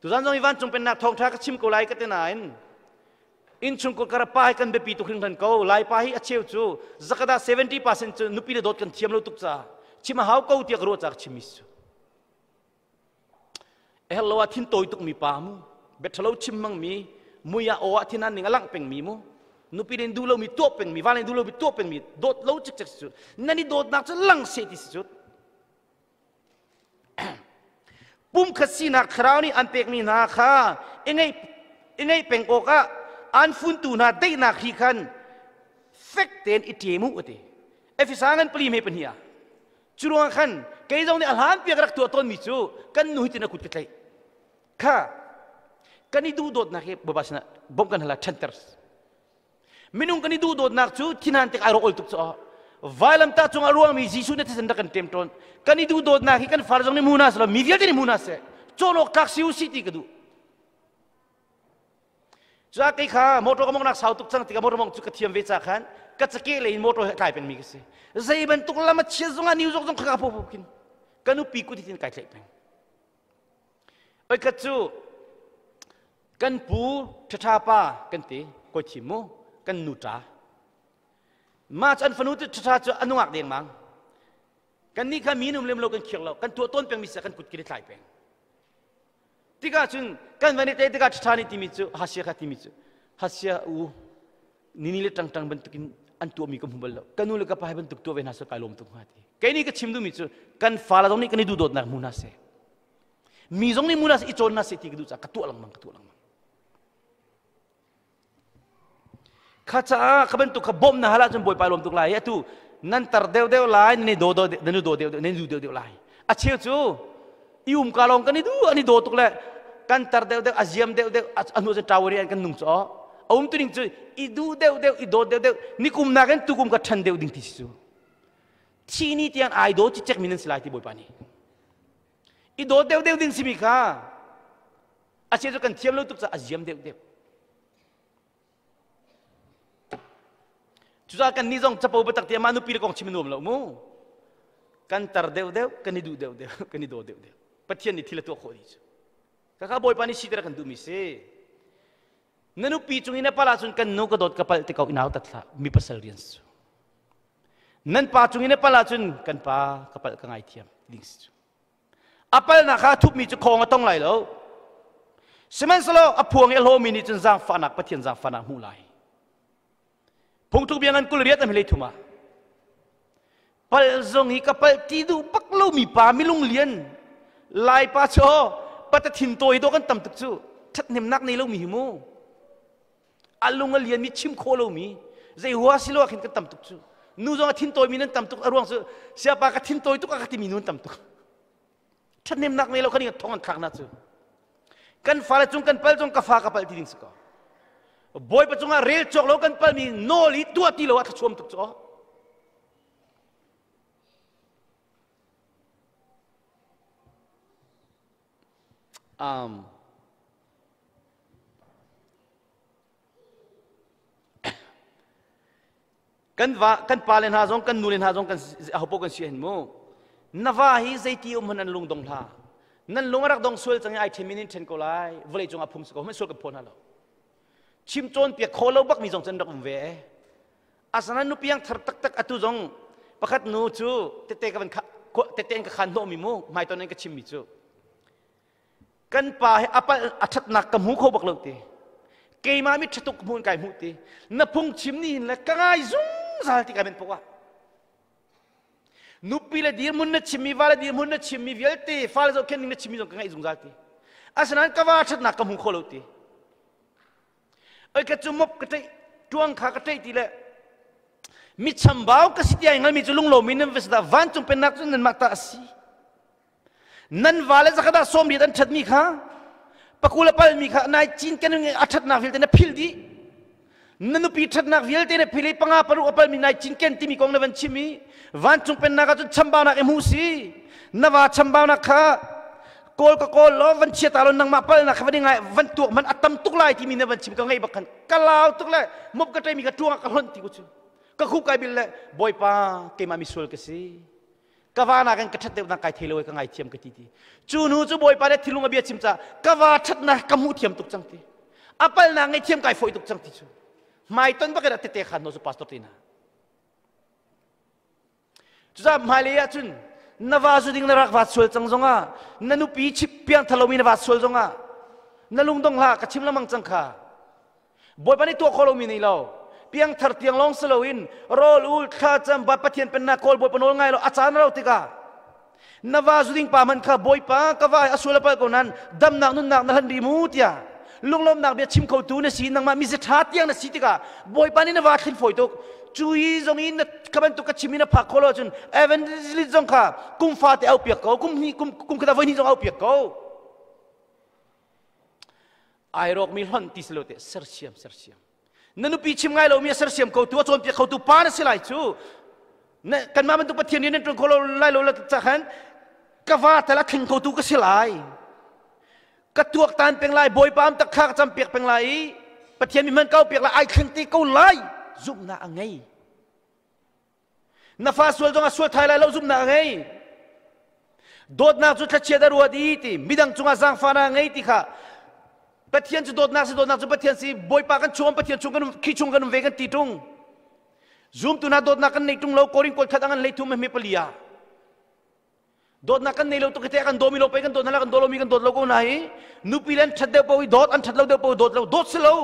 ตุจันจงอีวันจงเป็นนักทองทาก็ชิมกุไลก็เท่านั้นอินชุงกูกระปายกันเบปีตุครึ่งทันเขาไลพายอเชียวจูสักดาเซเวนตี้เปอร์เซ็นต์นุปีเลดดกันเทียมลูตุกจ้าชิมหาวเขาทตียกรัวจากชิมิสูเอลโลวาทินโตยตุกมีปามูเบทเลวชิมมังมีมุยาโอวะที่นั่นนิ่งลังเป็งมีมูนุปีเลนดูเลวมีตัวเป็งมีวันเลนดูเลวมีตัวเป็งมีโดดเลวจิกจิกสุนั่นนี่โดดนักจะลังเซติสุดปุ่มขสีนักคราวนี้อันเป็กมีนาคาเองไงเองไงเป็งโอกะอันฟุ่นตูนาได้นาขีขันเฟกเตนอิเดมุอุติเอฟิสางันปลีเมปนียจุลงขันเกยจงเนอหลานเปียกรักตัวตนมิจูกันนุหิตนะคุณกันเลยค่ะกันิดูดดนักเบบาสนะบ่มกันหลาชันเตอร์สมินุงกันิดูดดนักจูที่นั่นติกอารมณ์ตุกจ้อ vailam ta chunga ruwa mi jisu ne thasen da kan tem ton kan farzong ni muna sala mi vial ni muna se cholo kak siu si ti kadu cha ki kha moto kamong nak sautuk chang ti moto mong chu ka thiam khan ka le in moto kai pen mi kase zai ban tuk lama chhe zunga ni jok jong kha po po kin kanu piku ti kai thai pen oi ka kan pu thatha pa kan ko chi mo kan nu มาฉันฟนุติชาจะอนุวักเดียงมังกันนี่ข้ามีนุ่มเลี้ยงโลกันเขียวเรากันตัวต้นเป็นมิสกันกุดกิริไลเป็นที่ก้าจุนกันวันนี้เตะที่ก้าชานิติมิจูฮัสเซียขัติมิจูฮัสเซียอูนี่นี่เลี้ยงตั้งๆบรรทุกินอันตัวมีกุมบุลเรากันนู่นเลยก็ไปบรรทุกตัวเวนัสกายลมตุ้งหัดกันนี่ก็ชิมดูมิจูกันฟาลาตรงนี้กันนี่ดูโดดนักมุนาเซมีตรงนี้มุนาเซอีจอนนาเซที่กดูจักกระตุ้ลังมังกระตุ้ลังมังข้าจะข้าเป็นตุกขบมนะฮะละจนบ่อยไปลมตุกไหลอะตูนั่นตัดเดียวเดียวไหลนี่โดดเดี๋ยวโดดเดียวนี่ดูเดียวเดียวไหลอะเชียวจูอิวมกาลองกันนี่ดูอันนี้โดดตุกแหละกันตัดเดียวเดียวอาเซียมเดียวเดียวอันนู้นจะทาวเรียนกันนุ่มจ้ออุ้มตัวนิ่งจูอีดูเดียวเดียวอีโดดเดียวเดียวนี่คุมนักกันตุกุมกับชันเดียวดิ่งที่สุดชีนี่ที่อันไอโดจิเช็คมินันสไลที่บ่อยไปนี่อีโดดเดียวเดียวดิ่งสิมิค่ะอาเชียวกันเทียมเลือดตุกจะอาเซียมเดียวเดียวจุดกันนีจงจะพบตักเตียมานุปีกองชิมนุมลมูกันตารเดวเดวกันดูเดวเดวกันดูเดวเดวปัจจัยนี่ที่เลาตัวคนนี้ข้าขาบอยปานิสิตรากันดูมิเซนันุพีจุงอินะพลาสุนกันนุกระโดดกระเป๋าติเขาอินาอตัดละมีภาษาเรียนสูนั่นปาจุงอินะพลาสุนกันปากระเป๋ากังไอเทียมดิ้งส์อัปเปลนะข้าทุบมีจุคงต้องไหลแล้วสมัยสโลอพวงเอโลมินิจนจางฟานักปัจจัยจางฟานักมูไล Pungtuk biangan kuliriat am helai thuma. Pal zong hi kapal tidu baklo mi pa milung lian. Lai pa cho pata thin toi do kan tam tak chu. That nem nak nei lo mi himu. Alung lian mi chim kho lo mi. Zai hua silo khin kan tam tak chu. Nu zong thin toi mi nan tam tuk aruang chu. Siapa ka thin toi tu ka ti mi nun tam tuk. That nem nak nei lo kan thongan khak na chu. Kan fala chung kan pal chung ka fa kapal tiding su ko. boy pechunga rel chok lo kan palmi no li tua ti lo athachum tuk cho um (coughs) kan va kan palen ha jong kan nulen ha jong kan hopo kan sian mo na va hi zai ti um hanan lung dong tha nan lungarak dong suel chang ai thimin in thenkolai vle chunga phum sko me sok phon ha lo chim chôn piak kho lâu bak mi dòng chân rak ve asana nu piang thar tak tak atu à dòng, pakhat nu chu te te ka ban te te ka khan no à mi mu mai to nen ka chim mi chu kan pa he apa athat nak ka mu kho bak lo te ke ma mi thatuk mun kai mu te na phung chim ni la ka ngai zum zal ti ka à, ben pokwa nupi la dir mun na chimmi wala dir mun na chimmi velte fal zo ken ni na chimmi zo ka ngai zum zal ti asanan ka wa that nak ka mu kho lo te ai ka chumop ka tei tuang kha ka tei ti le mi cham bao ka si ti ai ngal mi chulung lo min ves da van chung pen nak chung nen mata si nan wale za khada som ri dan chat mi kha pakula pal mi kha nai chin ken ngi athat na vil den phil di nanu pi thad nak vil te ne phili panga paru opal mi nai chin ken ti mi kong na van chimi van chung pen na ga chu cham ba na ke mu si na wa cham ba na kha kol ka kol lo van chia ta lo nang mapal na khawani ngai van tuak man atam tuk lai ti mina van chim ka ngai bakhan kalau tuk lai mop ka tai mi ka tuang ka hon ti ku chu ka khu kai bil le boy pa ke ma mi sul ka si ka va na kan ka that na kai thelo ka ngai chiam ka ti ti chu nu chu boy pa le thilung abia chim cha ka va that na ka mu thiam tuk chang ti apal na ngai chiam kai foi tuk chang ti chu mai ton ba ka te te khan no chu pastor ti na chu za malia chun nava zu ding na rak wat sol chang zonga na nu pi chip piang thalomi na wat sol zonga na lung dong la ka chim lamang chang kha boy pani to kholomi nei lo piang thar tiang long solo in rol ul kha cham ba pathian pen na kol boy panol ngai lo achan ro tika nava zu ding pa man kha boy pa ka vai asula pa ko nan dam nak nun nak na han ri mu tia lung lom nak be chim khau tu na si nang ma mi se tha tiang na si tika boy pani na wa khin foi tok chui zong in na kaban tu ka chimi na phak kholo chun evangelism zong kha kum fa te au piak ko kum ni kum kum ka voi ni zong au piak ko ai rok mi hon ti selo te ser siam ser siam na nu chim ngai lo mi ser siam ko tu chon piak ko tu pa na silai chu na kan ma ban tu pathian ni na khổ kholo lai lo la cha khan ka va ta la khin ko tu ka silai cái tuak tan peng lai boi bám tak kha cham piak peng lai pathian mi mình kau piak là ai kinh ti ko lai zup na angai na fa sul dong a su thai lai lo zup na angai dod na chu thachia da ruwa di ti midang chunga zang fa na angai ti kha pathian chu dod na si dod na chu pathian si boy pa kan chom pathian chung kan khi chung kan ve kan ti tung zum tu na dod na kan nei tung lo korin kol khadangan lei thum me palia ดนักันในเลาตุกเตะกันโดมิโลไปกันโดนักกันโดลมีกันโดลก็นายนูปีเลนชัดเดียวปวยดอันชัดเราเดียวปวดเราดสิเรา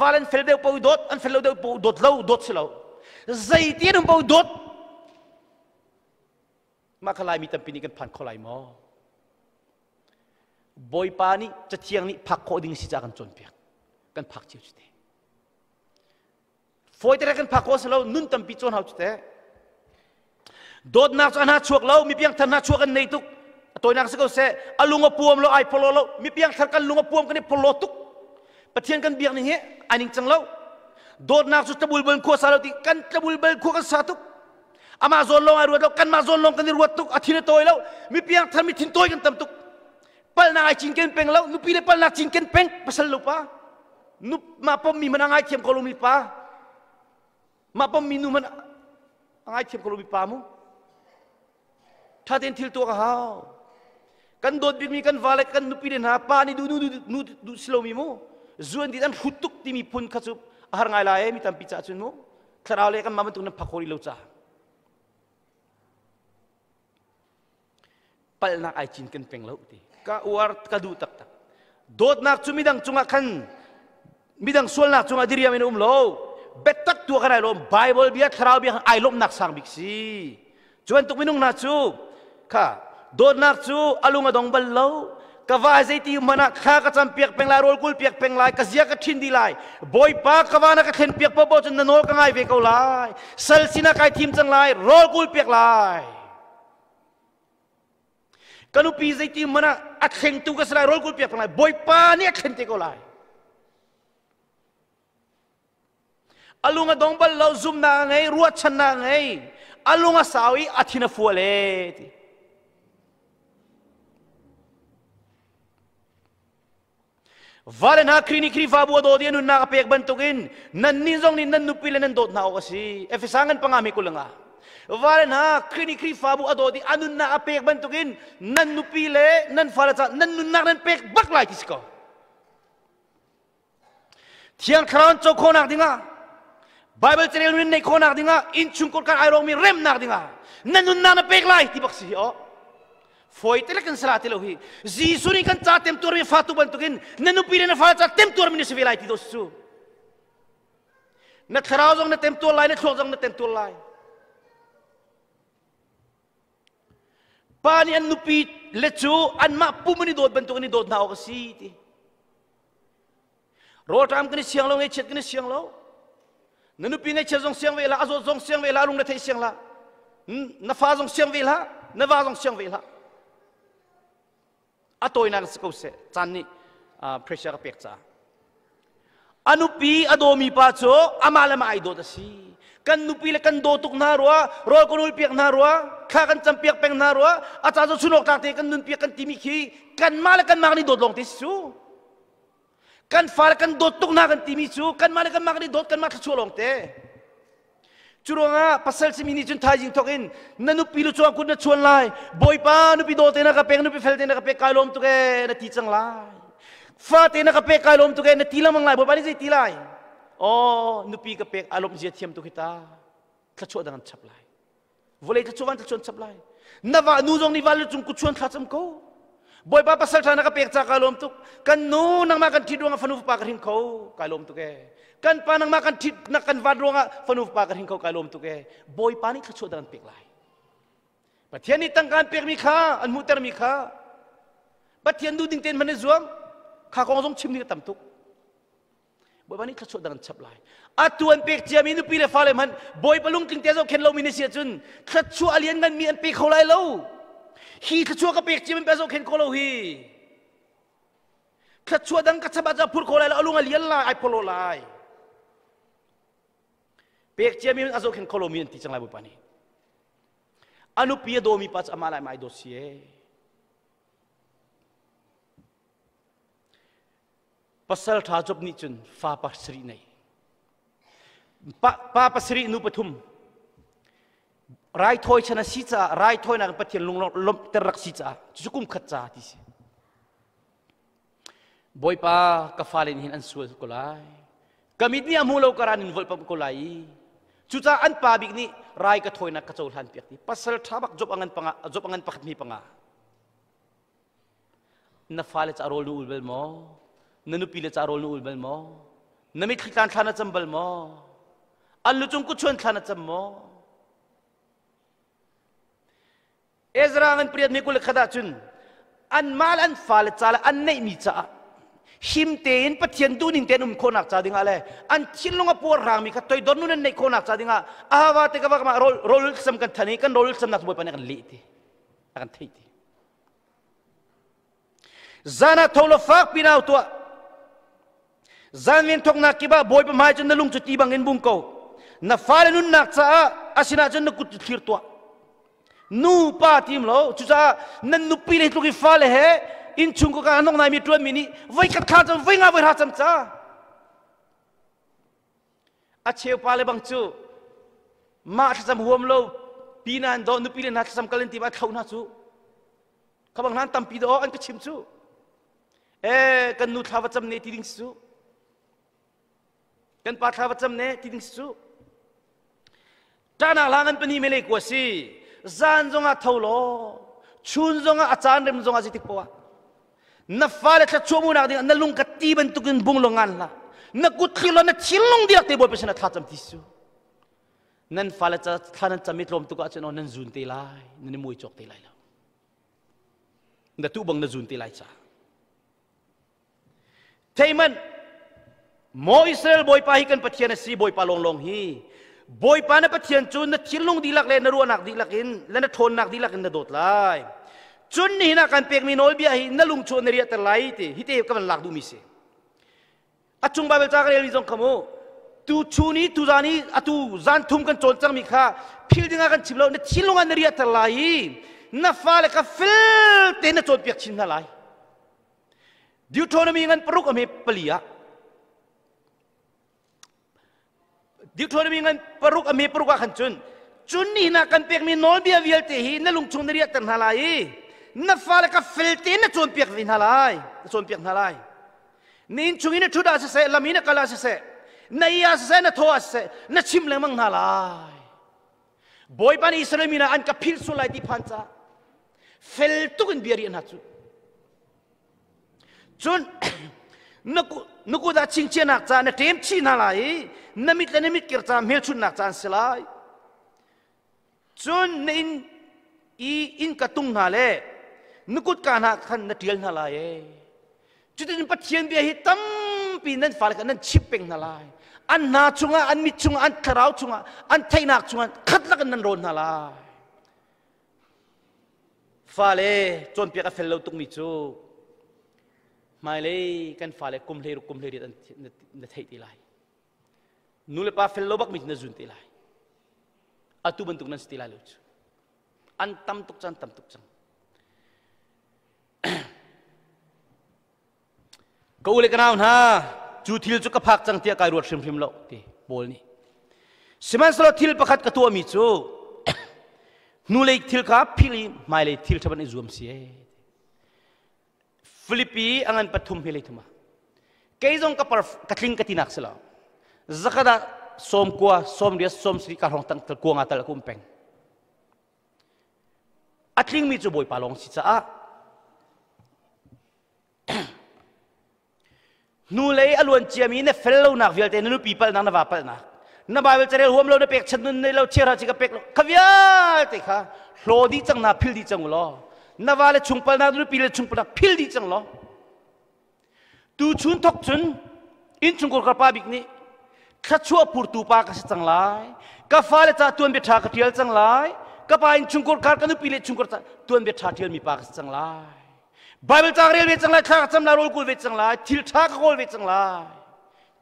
วาเลนเฟลเดียวปวยดอันเฟลเดียวปวดเราดสิเราใจเตี้ยนปวยดมาคลายมีตัมปีนี้กันผ่านคลายมอบอยปานีจะเที่ยงนี้พักโคดิ้งสิจากันจนเพียกกันพักเชียวชุดเตฟอยเต่กันพักโคสเวานุ่นตัมปีจนเอาจุดเตดดนักอันหาชวกเรามีเพียงทันหาชวกกันในทุกตัวนักสกุลเสอลุงอปวมเราไอพลอเรามีเพียงทันกันลุงอปวมกันในีพลอทุกประเทศกันเบียงนี้เอันน่งจังเราโดดนักสุดตะบุลเบลขัวซาเราติกันตะบุลเบลขัวกันสาทุกอามาโซนลงไอรวดเรากันมาโซนลงกันในี่รวดทุกอาทิตย์ตัวเรามีเพียงทันมีทิ้งตัวกันตมทุกปัลนาไอจิงเกนเป็งเรานุปีเลปัลนาจิงเกนเป็งพัสลุปะนุมาปมมีมันางไอเทียมกลุมีปะมาปมมีนุมันางไอเทียมกลุมีปะมุถ้าเดินทิลตัวเขากันโดดบินมีกันวาเลกกันนุปีเดนหาป้านี่ดูนูนูดูสโลมีโม่วนดีนั้นหุตุกที่มีพุนขัดสุอาหารไงลายมีตั้มปิจาชนโม่คราวเลยกันมาบรรทุกนั้นพักโหรีลูกจ้าพัลนักไอจินกันเพ่งเลวทีกะอวร์กะดูตักตักโดดนักจุมิดังจุงักันมิดังสวลนักจุงักดิริยามินอุมโลเบตักตัวกันไอลมไบเบิลเบียคราวเบียไอลมนักสังบิกซีจวนตุกมินุงนักจูค่ะโดนนักจูอลุงอดองบอลโลกว่าใจที่มันัข้าก็จำเปียกเป็นลายโรลกุลเปียกเป็นลายกสียกชินดีลายบอยปากกว่านักเข็นเปียกปอบจนนนกง่ายเวกเอาลายเซลซินักไอทีมจังลายรรลกุลเปียกลายกันุปีใจที่มันอักเข็นตุกสลายโรลกุลเปียกเป็นลายบอยปานี่ยเข็นเตกลายอลุงอดองบอลโลซุมนางไงรัวชนนะไงอลุงอสาวีอธินฟัวเลที Valen ha krini kri fabu do di nun nakapiyak bantukin. Naninzong ni nanupila ng dot na o kasi. Efesangan pangami ko lang ah. Valen ha krini kri fabu do di anun nakapiyak bantukin. Nanupile nan falata nanunak nan pek baklay kisko. Tiyan kran cho konak di nga. Bible tinilmin na konak di nga. Inchungkot kan ayaw mi rem nak di nga. Nanunak na pek lay. Tibak siya oh. foi tele kan sala tele hui zi suni kan ta tem tur mi fatu ban tukin nenu pire na fala tem tur mi se vilaiti dosu na kharaw jong na tem tur lai na thlo jong na tem tur lai pani an nupi le chu an ma pu mani dot ban tukin dot na o si ti ro tam kan siang lo nge chet kan siang lo nenu pi na che jong siang ve la azo jong siang ve la lung na thai siang la hmm? na fa jong siang ve la na va jong siang ve la atoy na ko se chani ah, pressure pek cha ano pi adomi pa cho amala ma aido ta si kan nupi le kan dotuk na roa ro kon nul pek na roa kha kan cham pek pek na roa acha jo sunok ta te kan nun pek kan timi khi kan mala kan magni dot long ti su kan far kan dotuk na kan timi su kan mala kan magni dot kan ma long te จุรงะพัสดุสิมินิจุนทายจิงทอกินนันุปีลุจวงคุณนัชวนไลบอยป้านุปีโดเตนักเปกนุปีเฟลเตนักเปกไกลมตุเกนะทีจังไลฟาเตนักเปกไกลมตุเกนะตีละมังไลบอยปานี่สิตีไลโอ้นุปีกเปกอารมณ์เสียเทียมตุกิตาทัชวดังฉับไลวันเลยทัชวันทัชวนฉับไลนวานูจงนิวาลุจุงกุชวนทัชมโกบอยป้าพัสดุทานักเปกจากไกลมตุกันนูนังมากันทีดวงฟันุปากริงเขาไลมตุเก kan panang makan tit na kan vadronga fanuf pa kan hinkau kalom tuke boy pani khachu dan piklai pathiani tangkan pek mi kha an muter mi kha pathian du ding ten mane zuang kha kong jong chimni tam tuk boy pani khachu dan chap lai atuan pek chia mi nu pile falem han boy palung king tezo ken lo mi ni sia chun khachu alian gan mi an pe khau lai lo hi khachu ka pek chia mi pezo ken ko lo hi khachu dan ka chaba ja phur khau lai lo alung alian lai ai polo lai pek chia mi azo khen kolomi ti chang lai bu pani anu pia dua mi pas amala mai dosie pasal tha job ni cun, fa pa sri nei pa pa pa sri nu pathum rai thoi chana si cha rai thoi na pa thil lung lo lom ter rak si cha chukum si boy pa ka falin hin an kolai Kami ni amulo karan in volpam kolai จุจ้าอันปาบิกนี่รายกระถอยนักกระโจนันเปียกนี่ปัสสาทับักจบอังันปังะจบอังันปักมีปังะนัฟ้าเลจารอลนูอุลเบลมอนันุปีเลจารอลนูอุลเบลมอนัมิทขิ้การทานะจมเบลมออัลลุจงกุชวนทานะจัมมอเอซรางันเปรียดมีกุลขดาจุนอันมาลอันฟ้าเลจาลอันเนมีจ้า him te in pathian tu nin tenum khona cha dinga le an chin longa por ra mi kha toy don nu nei khona cha dinga awa te ka ma rol rol sam kan thani kan rol sam nak boi pa kan li ti kan thai ti zana tholo fak pi nau zan min tok nak kiba boi pa mai chen lung chu ti bang in bung na fa nun nak cha asina chen ku thir tu nu pa tim lo chu cha nan nu pi le tu ki fa he in chung ko ka anong nai mi tuan mi ni vai kat kha cham vai nga vai ha cham cha a cheu pa le bang chu ma cham huam lo pi nan do nu pi le na cham kalin ti ba thau na chu ka bang nan tam pi do an ka chim chu e kan nu thawa cham ne ti ding chu kan pa thawa cham ne ti ding chu ta na langan pani mele ko si zan zonga thau lo chun zonga achan rem zonga jitik powa na falet sa tsuomu na kating na lungkat tiban tukin bunglongan la na kutilo na chilong diak tebo pa sana tatam tisu nan falet sa tanan sa mitlom tuka at sino nan zuntilay na ni muy chok tilay na tubang na zuntilay sa Taiman, mo Israel boy pahikan patihan na si boy palonglong hi. Boy pa na patihan chun na chilong dilak le na ruwa nak dilakin, na na ton nak dilakin na dotlay. lay. จุนนี่นะการเปยกมีโนลเบียหินั่งชวนเรียแต่ไลที่ฮิตเอกับมันหลักดูมิเสอาจุงบาเบลจากเรียนจงขโมตูชูนี้ตูจานี้อะตูจานทุ่มกันจนจังมิค่าพิลดิงากันชิบลาวเนี่ยชิลงันเรียแต่ไลน่าฟ้าเลยก็ฟิลเตนจนเปียกชิมนละนไลดิวโทนมีเงินปลุกอเมเลียดิวโทนมีเงินปลุกอเมปลุกกันจนจุนนี่นะกันเปยกมีโนบเอียเวีลเตหินั่งชวนเรียแต่ไล na fa le ka filti na chon piak vin halai na chon piak halai nin chungi na thuda se se lamina kala se se na ya se se na tho se na chim le mang halai boy pan israel mina an ka phil su lai ti phancha fel tukun biari na chu chun (coughs) nuku nuku da ching che nak cha na tem chi na lai namit le namit kir cha mel chun nak chan silai chun in i in ka tung na le nukut ka na khan na tial na lai chuti pa thien bia hi tam pi nan fal ka nan na lai an na chunga an mi chunga an tharau chunga an thai nak chunga khat lak nan ron na lai fale chon pi ka fel lo tuk mi chu mai le kan fale kum le ru kum le ri an na thai ti lai nule pa fel lo bak mi na jun ti lai atu bentuk nan stila lo chu an tam tuk chan tuk chan ก็อุลกนาวนะาจูทิลจุกพักจังเตียกายรวดชิมพิมแล้วทีบอลนี่สมัยสโลทิลประคัดกตัวมีจูนูเลยทิลกับพิลีไม่เลยทิลทับันอิจวมเสียฟิลิปปีอังันปฐุมเฮลิทมาเคยจงกับกัตลิงกัตินักสลาจักรดาสมกว่าสมเดียสมสิการของตั้งตะกวงอัตละกุมเพปงอัตลิงมีจูบอยปาลองสิจ้านูเลยอลวนเจียมีเนี่ยเฟลล์นักเวลเตนูปีเปิลนักนว่าเปิลนักนบาเวลเจริญหัวมเราเนี่ยเป็กชนุนเนี่ยเราเชื่อราชิกเป็กขวียติค่ะโลดีจังนาพิลดีจังหรอนว่าเลยชุงเปิลนักนูปีเลยชุงเปิลนักพิลดีจังหรอตูชุนทกชุนอินชุงกุลกระปาบิกนี่ขัดชั่วปูตูปากัสิจังไลกาฟ้าเลยจ้าตัวเบียดทากเทียลจังไลกาปาอินชุงกุลการกันนูปีเลชุงกุลตัวเบียดทาเทียลมีปากสจังไล Bible tak ve chang la kha cham la rol kul ve chang la thil tha ka kol ve chang la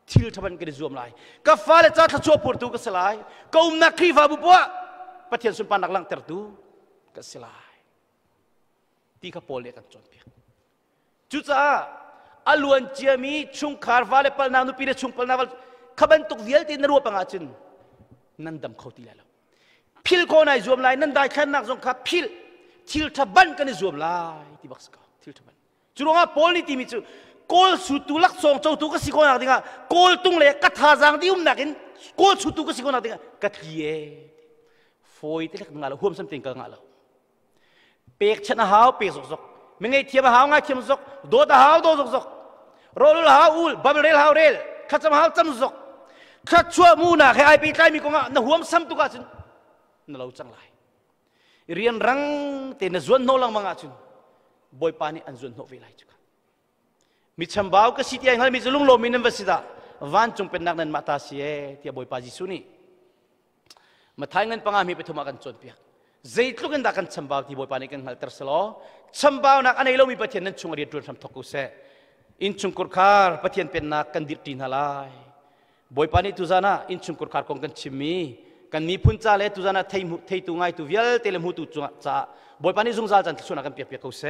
thil thaban ke itu lai ka fa le cha tha chu por tu ka selai ka um na khri va bu lang ter tu ka selai ti ka pol le aluan chia mi chung khar va le pal na nu pi le chung pal na val ka ban tuk vial ti na ru pa nga ti la lo phil nai zum lai nan dai nak zong ka Pil thil thaban ka ni zum lai ti bak ทิลทมันจุลงอ่ะบอลนี่ทีมิจูกอลสุดตุลักสองเจ้าตุกสิกอนักดิ่งอ่ะกอลตุงเล็กกัทาจังดิอุมนักินกอลสุดตุกสิกอนักดิ่งอ่ะกัทเย่ฟอยที่เล็กงาลหัวมันสัมติงกันงาลเปกชนะหาวเปกสกสกมึงไงเทียบหาวงาเทียมสกโดดหาวโดสกสกโรลหาวอูลบับเรลหาวเรลขัดจำหาวจำสกขัดชั่วมูนักให้ไอปีกไลมีกงอ่ะนะหัวมันสัมตุกัสินนั่นเราจังไรเรียนรังแต่นจวนโนลังมังอาจุน boy pani anjun no vilai chuka mi chambau ka siti angal mi zulung lo minam vasida Wan chung pen nan mata sie eh, tia boy paji suni mathai ngan panga mi pethuma kan chon pia zei tlu kan da kan chambau ti boy pani kan hal tar selo chambau nak anai lo mi pathian nan chung ri tur sam thoku se in chung kurkar pathian pen nak kan dir tin halai boy pani tu jana in chung kurkar kong kan chimi กันมีพุ่นจ้าเลตุจานะเทยเทยตุงไงตุเวลเตลมหูตุจ้าบอยปานิซุงจ้าจันทุสนากันเปียกเปียกเขาเส